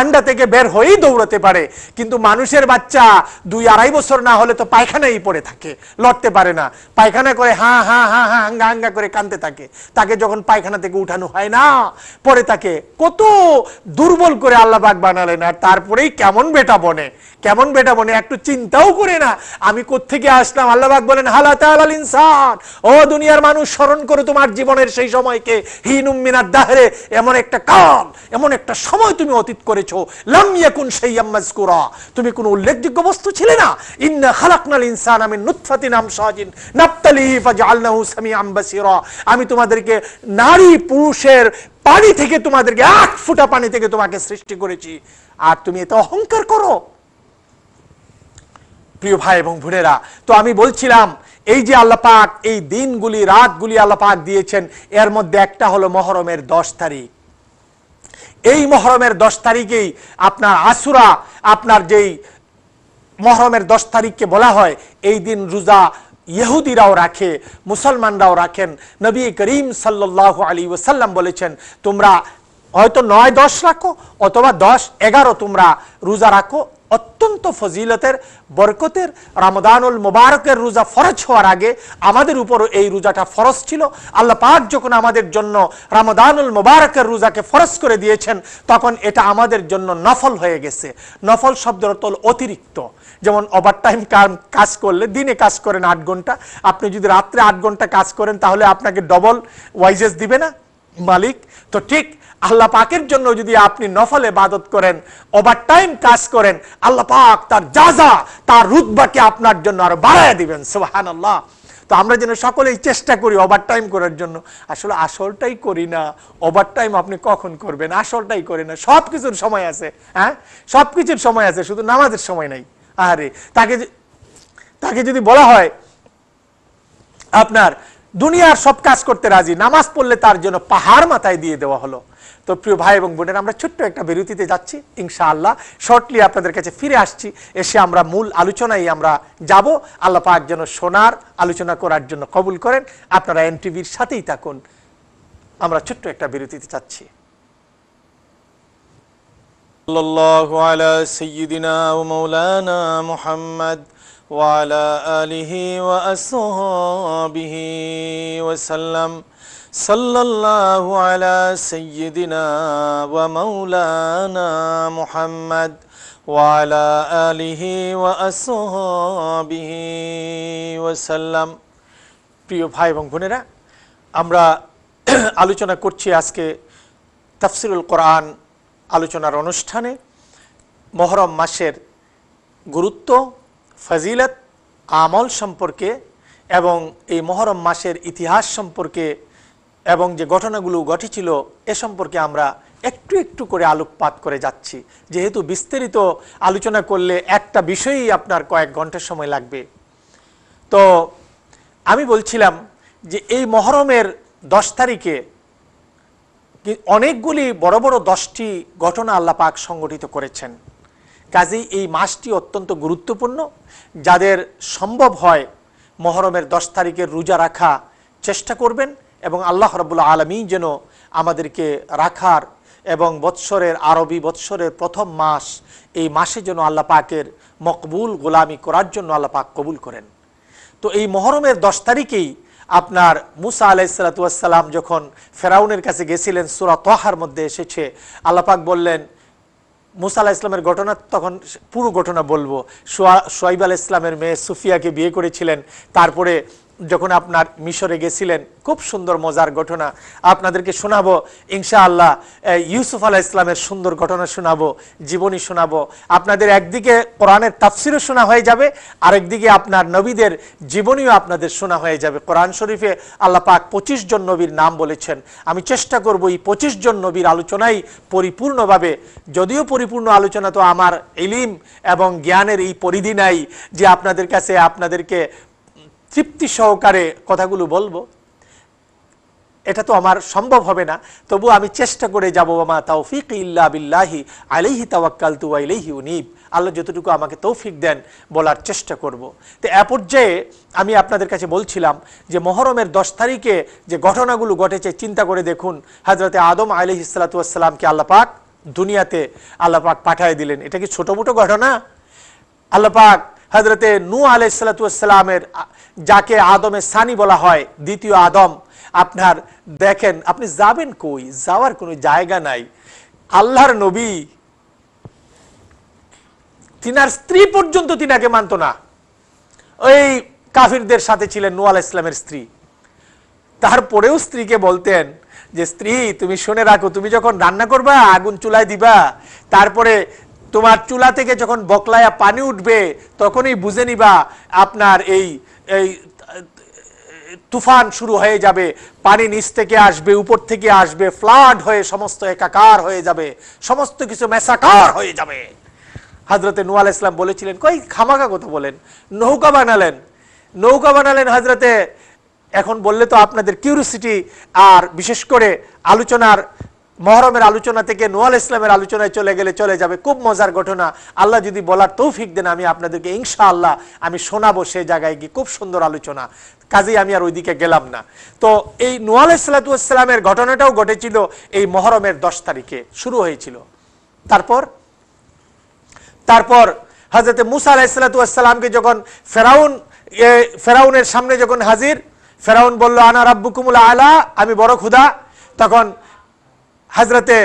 আন্ডা থেকে বের হয়েই দৌড়াতে পারে কিন্তু মানুষের বাচ্চা দুই আড়াই বছর না হলে তো পায়খানাই পড়ে থাকে লড়তে পারে না পায়খানা করে হা হা হা হা হাঙ্গা হাঙ্গা করে কানতে থাকে তাকে যখন পায়খানা থেকে উঠানো হয় না পরে তাকে কত দুর্বল করে আল্লাহবাগ বানালেন আর তারপরেই কেমন বেটা বনে কেমন বেটা বনে একটু চিন্তাও করে না আমি কোথেকে আসলাম আল্লাহবাগ বলেন হালাতে আলাল ইনসান ও দুনিয়ার মানুষ স্মরণ করে তোমার জীবনের সেই সময়কে হিনুম মিনার দাহরে এমন একটা কাল এমন একটা সময় তুমি অতীত করে করেছো লাম ইয়াকুন মাযকুরা তুমি কোনো উল্লেখযোগ্য বস্তু ছিলে না ইন্না খালাকনাল ইনসানা মিন নুতফাতিন আমশাজিন নাবতালিহি ফাজআলনাহু সামিআম বাসীরা আমি তোমাদেরকে নারী পুরুষের পানি থেকে তোমাদেরকে এক ফুটা পানি থেকে তোমাকে সৃষ্টি করেছি আর তুমি এতে অহংকার করো প্রিয় ভাই এবং ভুনেরা তো আমি বলছিলাম এই যে আল্লাহ পাক এই দিনগুলি রাতগুলি আল্লাহ পাক দিয়েছেন এর মধ্যে একটা হলো মহরমের দশ তারিখ এই মহরমের দশ তারিখেই আপনার আসুরা আপনার যেই মহরমের দশ তারিখকে বলা হয় এই দিন রোজা ইহুদিরাও রাখে মুসলমানরাও রাখেন নবী করিম সাল্লাহ আলী ওসাল্লাম বলেছেন তোমরা হয়তো নয় দশ রাখো অথবা দশ এগারো তোমরা রোজা রাখো অত্যন্ত ফজিলতের বরকতের রামদানুল মোবারকের রোজা ফরজ হওয়ার আগে আমাদের উপরও এই রোজাটা ফরজ ছিল আল্লাহ পাক যখন আমাদের জন্য রামদানুল মোবারকের রোজাকে ফরজ করে দিয়েছেন তখন এটা আমাদের জন্য নফল হয়ে গেছে নফল শব্দের তল অতিরিক্ত যেমন ওভারটাইম কাজ করলে দিনে কাজ করেন আট ঘন্টা আপনি যদি রাত্রে আট ঘন্টা কাজ করেন তাহলে আপনাকে ডবল ওয়াইজেস দিবে না মালিক তো ঠিক আল্লাহ পাকের জন্য যদি আপনি নফলে বাদত করেন ওভার টাইম কাজ করেন আল্লাহ পাক তার যা যা তার রুদবাকে আপনার জন্য আরো বাড়ায় দিবেন সোহান আল্লাহ তো আমরা যেন সকলেই চেষ্টা করি ওভার টাইম করার জন্য আসলে আসলটাই করি না ওভার টাইম আপনি কখন করবেন আসলটাই করি না সব কিছুর সময় আছে হ্যাঁ সব কিছুর সময় আছে শুধু নামাজের সময় নাই আরে তাকে তাকে যদি বলা হয় আপনার দুনিয়ার সব কাজ করতে রাজি নামাজ পড়লে তার জন্য পাহাড় মাথায় দিয়ে দেওয়া হলো তো প্রিয় ভাই এবং বোনের আমরা ছোট্ট একটা বিরতিতে যাচ্ছি ইনশাআল্লাহ শর্টলি আপনাদের কাছে ফিরে আসছি এসে আমরা মূল আলোচনায় আমরা যাব আল্লাহ পাক যেন সোনার আলোচনা করার জন্য কবুল করেন আপনারা এনটিভির সাথেই থাকুন আমরা ছোট্ট একটা বিরতিতে যাচ্ছি আল্লাহ আলা সাইয়্যিদিনা ওয়া মাওলানা মুহাম্মদ وعلى آله وأصحابه وسلم صلى الله على سيدنا ومولانا محمد وعلى آله وأصحابه وسلم প্রিয় ভাই এবং বোনেরা আমরা আলোচনা করছি আজকে তাফসিরুল কোরআন আলোচনার অনুষ্ঠানে মহরম মাসের গুরুত্ব ফজিলত আমল সম্পর্কে এবং এই মহরম মাসের ইতিহাস সম্পর্কে এবং যে ঘটনাগুলো ঘটেছিল এ সম্পর্কে আমরা একটু একটু করে আলোকপাত করে যাচ্ছি যেহেতু বিস্তারিত আলোচনা করলে একটা বিষয়ই আপনার কয়েক ঘন্টার সময় লাগবে তো আমি বলছিলাম যে এই মহরমের দশ তারিখে অনেকগুলি বড় বড় দশটি ঘটনা আল্লাপাক সংগঠিত করেছেন কাজেই এই মাসটি অত্যন্ত গুরুত্বপূর্ণ যাদের সম্ভব হয় মহরমের দশ তারিখের রোজা রাখা চেষ্টা করবেন এবং আল্লাহ রবুল্লা আলমী যেন আমাদেরকে রাখার এবং বৎসরের আরবি বৎসরের প্রথম মাস এই মাসে যেন আল্লাহ পাকের মকবুল গোলামি করার জন্য আল্লাহ পাক কবুল করেন তো এই মহরমের দশ তারিখেই আপনার মুসা আলাইসালাতুয়াসাল্লাম যখন ফেরাউনের কাছে গেছিলেন সুরা তহার মধ্যে এসেছে আল্লাপাক বললেন মুসা আলাহ ইসলামের ঘটনা তখন পুরো ঘটনা বলবো সোয়া সোয়াইব আল ইসলামের মেয়ে সুফিয়াকে বিয়ে করেছিলেন তারপরে যখন আপনার মিশরে গেছিলেন খুব সুন্দর মজার ঘটনা আপনাদেরকে শোনাবো ইনশা আল্লাহ ইউসুফ আলাহ ইসলামের সুন্দর ঘটনা শোনাবো জীবনী শোনাবো আপনাদের একদিকে কোরআনের তাফসিরও শোনা হয়ে যাবে আরেকদিকে আপনার নবীদের জীবনীও আপনাদের শোনা হয়ে যাবে কোরআন শরীফে আল্লাহ পাক পঁচিশ জন নবীর নাম বলেছেন আমি চেষ্টা করব এই পঁচিশ জন নবীর আলোচনাই পরিপূর্ণভাবে যদিও পরিপূর্ণ আলোচনা তো আমার ইলিম এবং জ্ঞানের এই পরিধি নাই যে আপনাদের কাছে আপনাদেরকে তৃপ্তি সহকারে কথাগুলো বলবো এটা তো আমার সম্ভব হবে না তবু আমি চেষ্টা করে যাবো মা তৌফিক ইল্লা বিল্লাহি আলিহি তাওয়াক্কাল তু আলিহি উনিব আল্লাহ যতটুকু আমাকে তৌফিক দেন বলার চেষ্টা করব। তো এ পর্যায়ে আমি আপনাদের কাছে বলছিলাম যে মহরমের দশ তারিখে যে ঘটনাগুলো ঘটেছে চিন্তা করে দেখুন হাজরতে আদম আলিহি সালাতুয়াসাল্লামকে আল্লাপাক দুনিয়াতে আল্লাপাক পাঠিয়ে দিলেন এটা কি ছোটো মোটো ঘটনা আল্লাপাক হজরতে নু আলাইসালাতামের যাকে আদমে সানি বলা হয় দ্বিতীয় আদম আপনার দেখেন আপনি যাবেন কই যাওয়ার কোনো জায়গা নাই আল্লাহর নবী তিনার স্ত্রী পর্যন্ত তিনাকে মানত না ওই কাফিরদের সাথে ছিলেন নু আলাহ ইসলামের স্ত্রী তারপরেও স্ত্রীকে বলতেন যে স্ত্রী তুমি শুনে রাখো তুমি যখন রান্না করবা আগুন চুলায় দিবা তারপরে তোমার চুলা থেকে যখন বকলায়া পানি উঠবে তখনই বুঝে নিবা আপনার এই এই তুফান শুরু হয়ে যাবে পানি নিচ থেকে আসবে উপর থেকে আসবে ফ্লাড হয়ে সমস্ত একাকার হয়ে যাবে সমস্ত কিছু মেসাকার হয়ে যাবে হজরতে নুয়াল ইসলাম বলেছিলেন কই খামাকা কথা বলেন নৌকা বানালেন নৌকা বানালেন হজরতে এখন বললে তো আপনাদের কিউরিসিটি আর বিশেষ করে আলোচনার মহরমের আলোচনা থেকে নোয়াল ইসলামের আলোচনায় চলে গেলে চলে যাবে খুব মজার ঘটনা আল্লাহ যদি বলার তৌফিক দেন আমি আপনাদেরকে ইনশা আল্লাহ আমি শোনাবো সে জায়গায় গিয়ে খুব সুন্দর আলোচনা কাজেই আমি আর ওইদিকে গেলাম না তো এই নোয়াল ইসলামের ঘটনাটাও ঘটেছিল এই মহরমের দশ তারিখে শুরু হয়েছিল তারপর তারপর হজরতে মুসা আসসালামকে যখন ফেরাউন ফেরাউনের সামনে যখন হাজির ফেরাউন বলল আনা রাব্বুকুমুল আলা আমি বড় ক্ষুদা তখন হাজরতে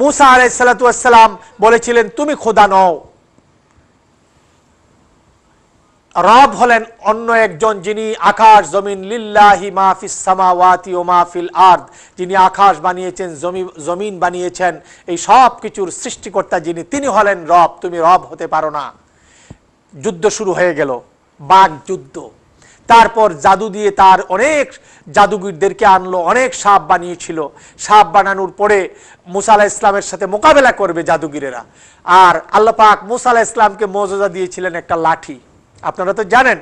মুসা আলাই সালাতাম বলেছিলেন তুমি খোদা নও রব হলেন অন্য একজন যিনি আকাশ জমিন লিল্লাহি মাহফিস সামাওয়াতি ও মাহফিল আর্দ যিনি আকাশ বানিয়েছেন জমি জমিন বানিয়েছেন এই সব কিছুর সৃষ্টিকর্তা যিনি তিনি হলেন রব তুমি রব হতে পারো না যুদ্ধ শুরু হয়ে গেল বাঘ যুদ্ধ তারপর জাদু দিয়ে তার অনেক জাদুগিরদেরকে আনলো অনেক সাপ বানিয়েছিল সাপ বানানোর পরে মুসালা ইসলামের সাথে মোকাবেলা করবে জাদুগিরেরা আর আল্লাপাক মুসালা ইসলামকে মর্যাদা দিয়েছিলেন একটা লাঠি আপনারা তো জানেন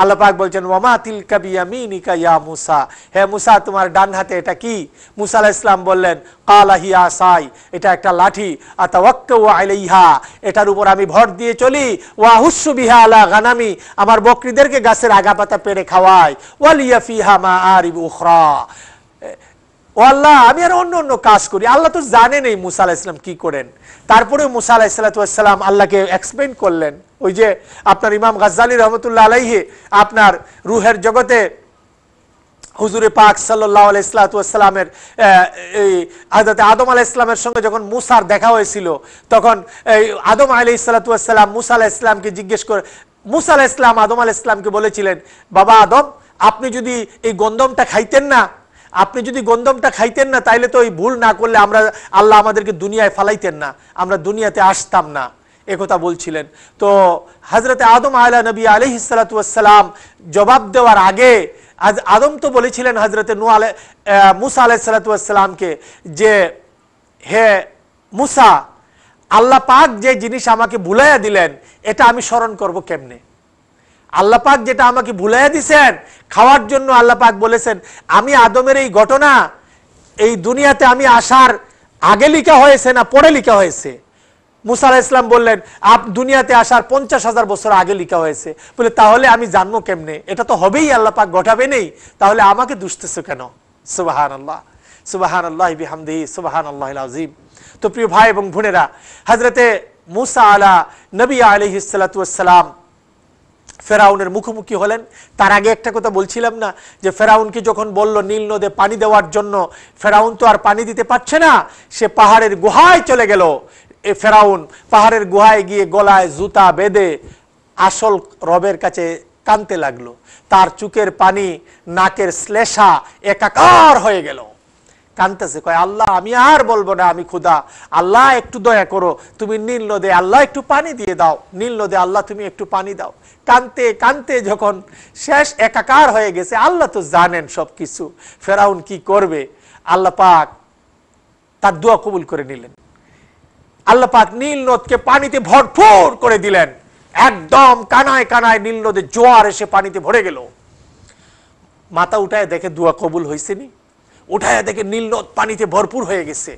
আল্লাহ পাক বলছেন ওমা তিল কাবিয়ামিনিকা ইয়া মুসা হে মুসা তোমার ডান হাতে এটা কি মুসা আলাহ ইসলাম বললেন কালাহিয়া সাই এটা একটা লাঠি আলাইহা এটার উপর আমি ভর দিয়ে চলি ওয়াহুসু বিহা আলা গানামি আমার বকরিদেরকে গাছের আগা পাতা পেরে খাওয়াই ওয়ালিয়া ফিহা মা আরিব উখরা ও আল্লাহ আমি আর অন্য অন্য কাজ করি আল্লাহ তো জানেন এই মুসা আলাহ ইসলাম কি করেন তারপরে মুসা আলাহ ইসলাতাম আল্লাহকে এক্সপ্লেন করলেন ওই যে আপনার ইমাম গাজ্জালি রহমতুল্লাহ আলাইহে আপনার রুহের জগতে হুজুরে পাক সাল্লাহ আলাই এই হাজরত আদম আলাহ ইসলামের সঙ্গে যখন মুসার দেখা হয়েছিল তখন এই আদম আলি ইসালাতাম মুসা আলাহ ইসলামকে জিজ্ঞেস করে মুসা আলাহ ইসলাম আদম আলাহ ইসলামকে বলেছিলেন বাবা আদম আপনি যদি এই গন্দমটা খাইতেন না আপনি যদি গন্দমটা খাইতেন না তাইলে তো ওই ভুল না করলে আমরা আল্লাহ আমাদেরকে দুনিয়ায় ফালাইতেন না আমরা দুনিয়াতে আসতাম না একথা বলছিলেন তো হজরত আদম আলা নবী আলি সালাতাম জবাব দেওয়ার আগে আদম তো বলেছিলেন হজরত নু আলে মুসা আলাহ সালাতামকে যে হে মুসা আল্লাহ পাক যে জিনিস আমাকে ভুলাইয়া দিলেন এটা আমি স্মরণ করব কেমনে আল্লাহ পাক যেটা আমাকে ভুলাইয়া দিছেন খাওয়ার জন্য আল্লাহ পাক বলেছেন আমি আদমের এই ঘটনা এই দুনিয়াতে আমি আসার আগে লিখা হয়েছে না পরে লিখা হয়েছে মুসাল ইসলাম বললেন আপ দুনিয়াতে আসার পঞ্চাশ হাজার বছর আগে লিখা হয়েছে বলে তাহলে আমি জানবো কেমনে এটা তো হবেই আল্লাহ পাক ঘটাবে নেই তাহলে আমাকে দুষতেছো কেন সুবাহান আল্লাহ সুবাহান আল্লাহ বিহামদি সুবাহান আল্লাহ আজিম তো প্রিয় ভাই এবং ভুনেরা হাজরতে মুসা আলা নবী আলহিসাল্লাম ফেরাউনের মুখোমুখি হলেন তার আগে একটা কথা বলছিলাম না যে ফেরাউনকে যখন বলল নীল নদে পানি দেওয়ার জন্য ফেরাউন তো আর পানি দিতে পারছে না সে পাহাড়ের গুহায় চলে গেল এ ফেরাউন পাহাড়ের গুহায় গিয়ে গলায় জুতা বেঁধে আসল রবের কাছে কানতে লাগলো তার চুকের পানি নাকের শ্লেষা একাকার হয়ে গেল কানতেছে কয় আল্লাহ আমি আর বলবো না আমি খুদা আল্লাহ একটু দয়া করো তুমি নীল নদে আল্লাহ একটু পানি দিয়ে দাও নীল নদে আল্লাহ তুমি একটু পানি দাও কানতে কানতে যখন শেষ একাকার হয়ে গেছে আল্লাহ তো জানেন সব কিছু ফেরাউন কি করবে আল্লাহ পাক তার দোয়া কবুল করে নিলেন আল্লাহ পাক নীল নদকে পানিতে ভরপুর করে দিলেন একদম কানায় কানায় নীল নদে জোয়ার এসে পানিতে ভরে গেল মাতা উঠায় দেখে দুয়া কবুল হয়েছেনি উঠায় দেখে নীল নদ পানিতে ভরপুর হয়ে গেছে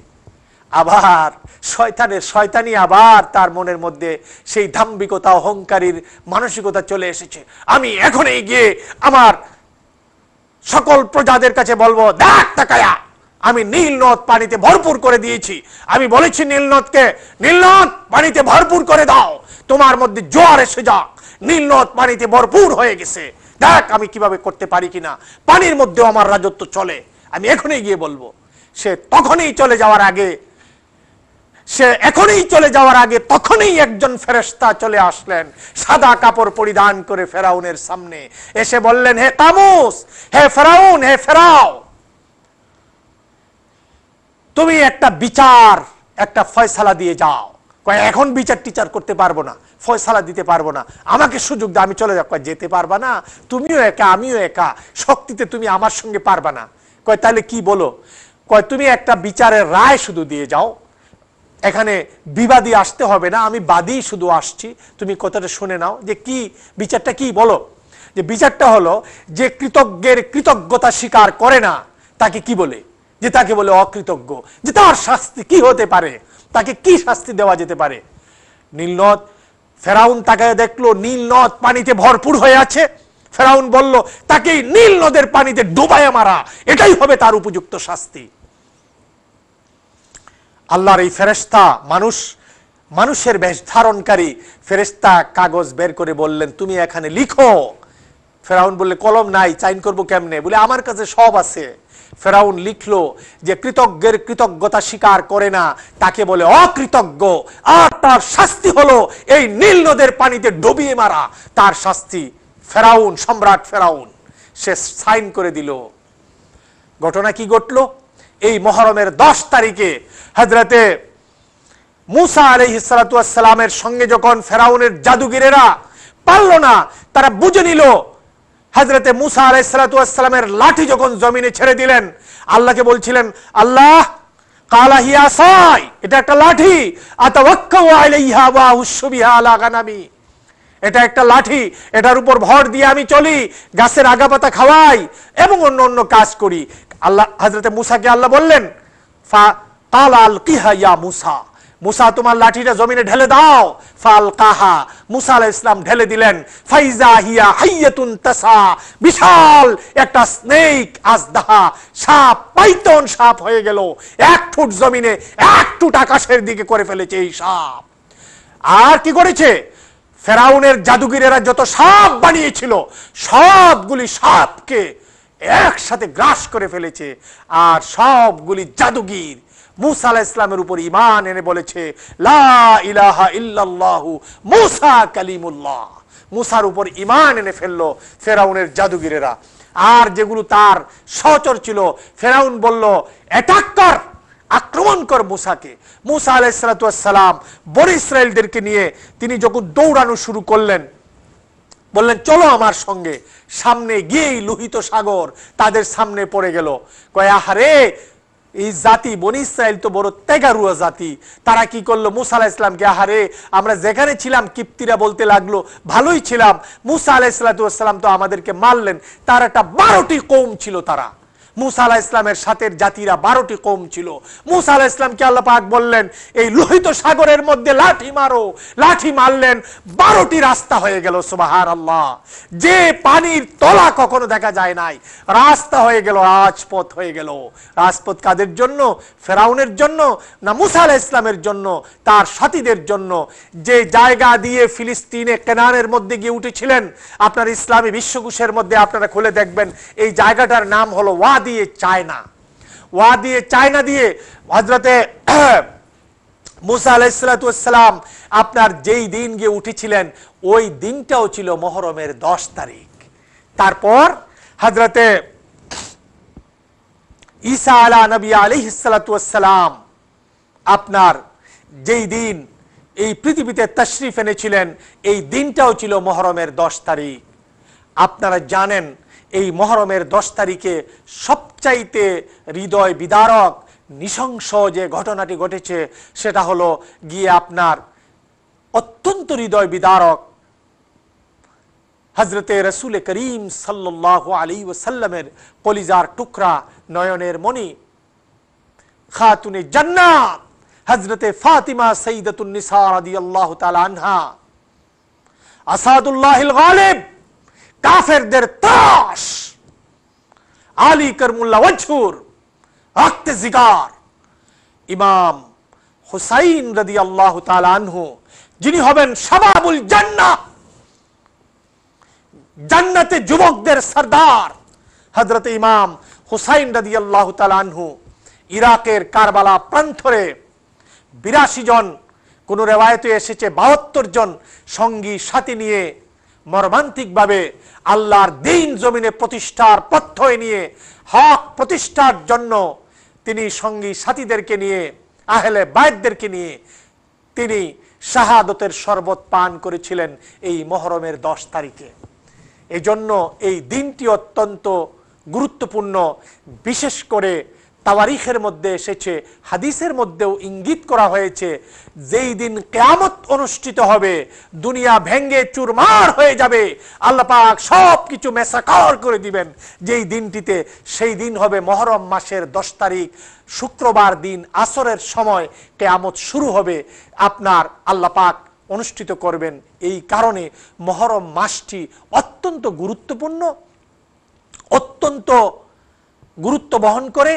আবার শয়তানের শয়তানি আবার তার মনের মধ্যে সেই ধাম্বিকতা অহংকারীর মানসিকতা চলে এসেছে আমি এখনই গিয়ে আমার সকল প্রজাদের কাছে বলবো দেখ তাকায়া আমি নীল নদ পানিতে ভরপুর করে দিয়েছি আমি বলেছি নীল নদকে নীল নদ পানিতে ভরপুর করে দাও তোমার মধ্যে জোয়ার এসে যাক নীল নদ পানিতে ভরপুর হয়ে গেছে দেখ আমি কিভাবে করতে পারি কিনা পানির মধ্যেও আমার রাজত্ব চলে আমি এখনই গিয়ে বলবো সে তখনই চলে যাওয়ার আগে সে এখনই চলে যাওয়ার আগে তখনই একজন ফেরেস্তা চলে আসলেন সাদা কাপড় পরিধান করে ফেরাউনের সামনে এসে বললেন হে কামুস হে ফেরাউন হে ফেরাও তুমি একটা বিচার একটা ফয়সালা দিয়ে যাও কয় এখন বিচার টিচার করতে পারবো না ফয়সালা দিতে পারবো না আমাকে সুযোগ দাও আমি চলে যাও কয় যেতে পারবা না তুমিও একা আমিও একা শক্তিতে তুমি আমার সঙ্গে পারবা না কয় তাহলে কি বলো কয় তুমি একটা বিচারের রায় শুধু দিয়ে যাও এখানে বিবাদী আসতে হবে না আমি বাদী শুধু আসছি তুমি কথাটা শুনে নাও যে কি বিচারটা কি বলো যে বিচারটা হলো যে কৃতজ্ঞের কৃতজ্ঞতা স্বীকার করে না তাকে কি বলে যে তাকে বলে অকৃতজ্ঞ যে তার শাস্তি কি হতে পারে তাকে কি শাস্তি দেওয়া যেতে পারে নীলনদ ফেরাউন তাকে দেখলো নীল পানিতে ভরপুর হয়ে আছে ফেরাউন বলল তাকে নীল নদের পানিতে ডুবায় মারা এটাই হবে তার উপযুক্ত শাস্তি আল্লাহর এই ফেরেস্তা মানুষ মানুষের বেশ ধারণকারী ফেরেস্তা কাগজ বের করে বললেন তুমি এখানে লিখো ফেরাউন বললে কলম নাই চাইন করবো কেমনে বলে আমার কাছে সব আছে ফেরাউন লিখল যে কৃতজ্ঞের কৃতজ্ঞতা স্বীকার করে না তাকে বলে অকৃতজ্ঞ আর তার শাস্তি হলো এই নীল নদের পানিতে ডুবিয়ে মারা তার শাস্তি ফেরাউন সম্রাট ফেরাউন সে সাইন করে দিল ঘটনা কি ঘটল এই মহরমের দশ তারিখে হজরতে মুসা আলহ সালাতামের সঙ্গে যখন ফেরাউনের জাদুগিরেরা পারল না তারা বুঝে নিল হাজরতে মুসা আলাইসালাতামের লাঠি যখন জমিনে ছেড়ে দিলেন আল্লাহকে বলছিলেন আল্লাহ কালাহিয়াসাই এটা একটা লাঠি আলাগানামি এটা একটা লাঠি এটার উপর ভর দিয়ে আমি চলি গাছের আগা পাতা খাওয়াই এবং অন্য অন্য কাজ করি আল্লাহ হাজরতে মুসাকে আল্লাহ বললেন ফা কাল আল কিহা মুসা মুসা তোমার লাঠিটা জমিনে ঢেলে দাও ফাল কাহা মুসা আলাহ ইসলাম ঢেলে দিলেন ফাইজা হিয়া হাইয়াতুন তাসা বিশাল একটা স্নেক আজদাহা সাপ পাইতন সাপ হয়ে গেল এক ফুট জমিনে এক ফুট আকাশের দিকে করে ফেলেছে এই সাপ আর কি করেছে ফেরাউনের জাদুগিরেরা যত সাপ বানিয়েছিল সবগুলি সাপকে একসাথে গ্রাস করে ফেলেছে আর সবগুলি জাদুগির মুসা আলাহ ইসলামের উপর ইমান এনে বলেছে লা ইলাহা ইল্লাল্লাহু মুসা কালিমুল্লাহ মুসার উপর ইমান এনে ফেললো ফেরাউনের জাদুগিরেরা আর যেগুলো তার সচর ছিল ফেরাউন বলল অ্যাটাক কর আক্রমণ কর মুসাকে মুসা আলাইসালাম বর ইসরায়েলদেরকে নিয়ে তিনি যখন দৌড়ানো শুরু করলেন বললেন চলো আমার সঙ্গে সামনে গিয়েই লোহিত সাগর তাদের সামনে পড়ে গেল কয়া হারে এই জাতি বনি ইসরায়েল তো বড় তেগারুয়া জাতি তারা কি করলো মুসা আলাহ ইসলামকে আহারে আমরা যেখানে ছিলাম কিপ্তিরা বলতে লাগলো ভালোই ছিলাম মুসা আলাহ ইসলাতাম তো আমাদেরকে মারলেন তার একটা বারোটি কৌম ছিল তারা মুসা আলাহ ইসলামের সাথে জাতিরা বারোটি কম ছিল মুসা আলাহ ইসলামকে আল্লাহ পাক বললেন এই লোহিত সাগরের মধ্যে লাঠি মারো লাঠি মারলেন বারোটি রাস্তা হয়ে গেল সুবাহার আল্লাহ যে পানির তলা কখনো দেখা যায় নাই রাস্তা হয়ে গেল রাজপথ হয়ে গেল রাজপথ কাদের জন্য ফেরাউনের জন্য না মুসা আলাহ ইসলামের জন্য তার সাথীদের জন্য যে জায়গা দিয়ে ফিলিস্তিনে কেনানের মধ্যে গিয়ে উঠেছিলেন আপনার ইসলামী বিশ্বকোষের মধ্যে আপনারা খুলে দেখবেন এই জায়গাটার নাম হলো ওয়াদি দিয়ে চায় না ওয়া দিয়ে চায় না দিয়ে হজরতে মুসা আলাইসালাম আপনার যেই দিন গিয়ে উঠেছিলেন ওই দিনটাও ছিল মহরমের দশ তারিখ তারপর হজরতে ঈসা আলা নবী আলিহিসালাতাম আপনার যেই দিন এই পৃথিবীতে তশরিফ এনেছিলেন এই দিনটাও ছিল মহরমের দশ তারিখ আপনারা জানেন এই মহরমের দশ তারিখে সবচাইতে হৃদয় বিদারক নৃশংস যে ঘটনাটি ঘটেছে সেটা হলো গিয়ে আপনার অত্যন্ত হৃদয় বিদারক হজরতে রসুল করিম সাল্লাহ আলী ওসাল্লামের কলিজার টুকরা নয়নের মণি খাতুনে জান্নাত হজরতে ফাতিমা সঈদতুল নিসার আদি আল্লাহ তালা আনহা আসাদুল্লাহ গালেব কাফেরদের তাস আলী কর্মুল্লা ওয়াজহুর রক্তে জিগার ইমাম হুসাইন রদি আল্লাহ আনহু যিনি হবেন সবাবুল জান্না জান্নাতে যুবকদের সর্দার হজরত ইমাম হুসাইন রদি আল্লাহ আনহু ইরাকের কারবালা প্রান্তরে বিরাশি জন কোন রেওয়ায়তে এসেছে বাহাত্তর জন সঙ্গী সাথী নিয়ে মর্মান্তিকভাবে আল্লাহর দিন জমিনে প্রতিষ্ঠার পথ নিয়ে হক প্রতিষ্ঠার জন্য তিনি সঙ্গী সাথীদেরকে নিয়ে আহলে বায়দেরকে নিয়ে তিনি শাহাদতের শরবত পান করেছিলেন এই মহরমের দশ তারিখে এজন্য এই দিনটি অত্যন্ত গুরুত্বপূর্ণ বিশেষ করে তাওয়ারিখের মধ্যে এসেছে হাদিসের মধ্যেও ইঙ্গিত করা হয়েছে যেই দিন কেয়ামত অনুষ্ঠিত হবে দুনিয়া ভেঙ্গে চুরমার হয়ে যাবে আল্লাপাক সব কিছু মেসাকর করে দিবেন যেই দিনটিতে সেই দিন হবে মহরম মাসের দশ তারিখ শুক্রবার দিন আসরের সময় কেয়ামত শুরু হবে আপনার আল্লাপাক অনুষ্ঠিত করবেন এই কারণে মহরম মাসটি অত্যন্ত গুরুত্বপূর্ণ অত্যন্ত গুরুত্ব বহন করে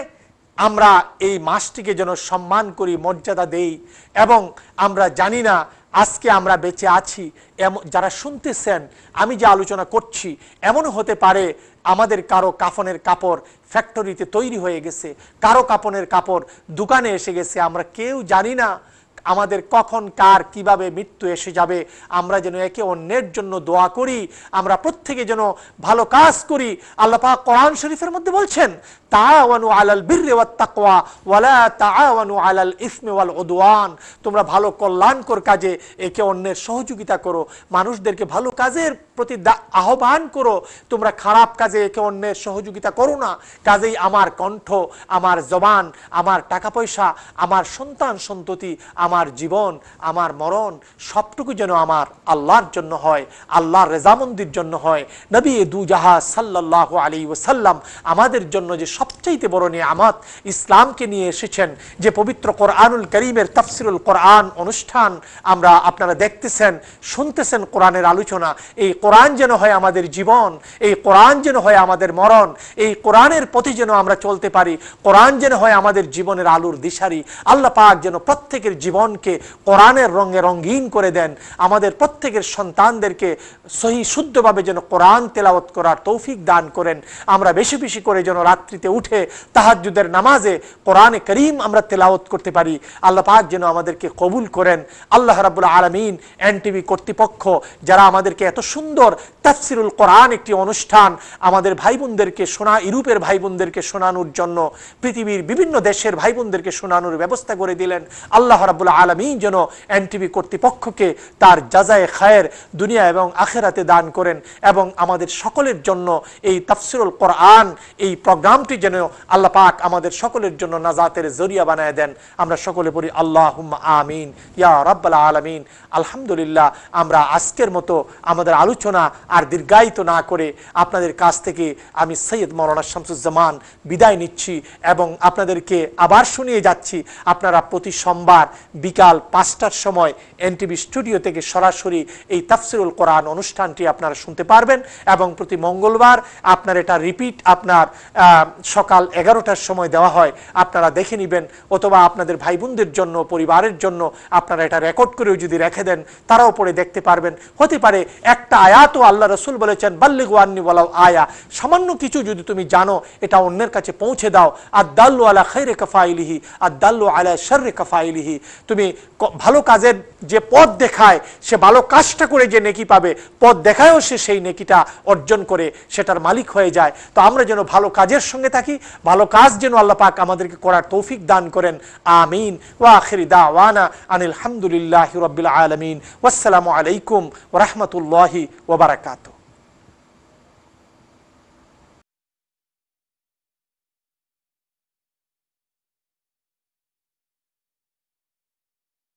আমরা এই মাসটিকে যেন সম্মান করি মর্যাদা দেই এবং আমরা জানি না আজকে আমরা বেঁচে আছি যারা শুনতেছেন আমি যে আলোচনা করছি এমন হতে পারে আমাদের কারো কাফনের কাপড় ফ্যাক্টরিতে তৈরি হয়ে গেছে কারো কাপনের কাপড় দোকানে এসে গেছে আমরা কেউ জানি না আমাদের কখন কার কিভাবে মৃত্যু এসে যাবে আমরা যেন একে অন্যের জন্য দোয়া করি আমরা প্রত্যেকে যেন ভালো কাজ করি আল্লাপা কোরআন শরীফের মধ্যে বলছেন তাওয়ানু আলাল বিররে ওয়াত ওয়ালা তাওয়ানু আলাল ইসমি ওয়াল উদওয়ান তোমরা ভালো কল্যাণকর কাজে একে অন্যের সহযোগিতা করো মানুষদেরকে ভালো কাজের প্রতি আহ্বান করো তোমরা খারাপ কাজে একে অন্যের সহযোগিতা করো না কাজেই আমার কণ্ঠ আমার জবান আমার টাকা পয়সা আমার সন্তান সন্ততি আমার আমার জীবন আমার মরণ সবটুকু যেন আমার আল্লাহর জন্য হয় আল্লাহর রেজামন্দির জন্য হয় নবী দু জাহা সাল্লাহ আলী ওসাল্লাম আমাদের জন্য যে সবচাইতে বড় নিয়ামত ইসলামকে নিয়ে এসেছেন যে পবিত্র কোরআনুল করিমের তফসিরুল কোরআন অনুষ্ঠান আমরা আপনারা দেখতেছেন শুনতেছেন কোরআনের আলোচনা এই কোরআন যেন হয় আমাদের জীবন এই কোরআন যেন হয় আমাদের মরণ এই কোরআনের পথে যেন আমরা চলতে পারি কোরআন যেন হয় আমাদের জীবনের আলোর দিশারি আল্লাহ পাক যেন প্রত্যেকের জীবন মনকে কোরআনের রঙে রঙিন করে দেন আমাদের প্রত্যেকের সন্তানদেরকে সহি শুদ্ধভাবে যেন কোরআন তেলাওয়াত করার তৌফিক দান করেন আমরা বেশি বেশি করে যেন রাত্রিতে উঠে তাহাজুদের নামাজে কোরআনে করিম আমরা তেলাওয়াত করতে পারি আল্লাহ পাক যেন আমাদেরকে কবুল করেন আল্লাহ রাবুল আলমিন এন টিভি কর্তৃপক্ষ যারা আমাদেরকে এত সুন্দর তাফসিরুল কোরআন একটি অনুষ্ঠান আমাদের ভাই বোনদেরকে শোনা ইউরোপের ভাই বোনদেরকে শোনানোর জন্য পৃথিবীর বিভিন্ন দেশের ভাই বোনদেরকে শোনানোর ব্যবস্থা করে দিলেন আল্লাহ রাবুল আলমিন যেন এনটিভি কর্তৃপক্ষকে তার যাজায় খায়ের দুনিয়া এবং আখেরাতে দান করেন এবং আমাদের সকলের জন্য এই তাফসিরুল কোরআন এই প্রোগ্রামটি যেন আল্লাহ পাক আমাদের সকলের জন্য নাজাতের জরিয়া বানায় দেন আমরা সকলে পড়ি আল্লাহ আমিন ইয়া রব্বাল আলমিন আলহামদুলিল্লাহ আমরা আজকের মতো আমাদের আলোচনা আর দীর্ঘায়িত না করে আপনাদের কাছ থেকে আমি সৈয়দ মৌলানা শামসুজ্জামান বিদায় নিচ্ছি এবং আপনাদেরকে আবার শুনিয়ে যাচ্ছি আপনারা প্রতি সোমবার বিকাল পাঁচটার সময় এনটিভি স্টুডিও থেকে সরাসরি এই তাফসিরুল কোরআন অনুষ্ঠানটি আপনারা শুনতে পারবেন এবং প্রতি মঙ্গলবার আপনার এটা রিপিট আপনার সকাল এগারোটার সময় দেওয়া হয় আপনারা দেখে নেবেন অথবা আপনাদের ভাই বোনদের জন্য পরিবারের জন্য আপনারা এটা রেকর্ড করেও যদি রেখে দেন তারাও পড়ে দেখতে পারবেন হতে পারে একটা আয়াতও আল্লাহ রসুল বলেছেন ওয়ান্নি বলাও আয়া সামান্য কিছু যদি তুমি জানো এটা অন্যের কাছে পৌঁছে দাও আদাল্লু আলা খৈরে ইলিহি আদাল্লু আলা শর্রে কাফাইলিহি তো তুমি ভালো কাজের যে পথ দেখায় সে ভালো কাজটা করে যে নেকি পাবে পথ দেখায়ও সে সেই নেকিটা অর্জন করে সেটার মালিক হয়ে যায় তো আমরা যেন ভালো কাজের সঙ্গে থাকি ভালো কাজ যেন আল্লাহ পাক আমাদেরকে করার তৌফিক দান করেন আমিন ওয়াখরি দাওয়ানা আনিল হামদুলিল্লাহ রবিল আলমিন ওয়াসালামু আলাইকুম রহমতুল্লাহি ওবরাকাতু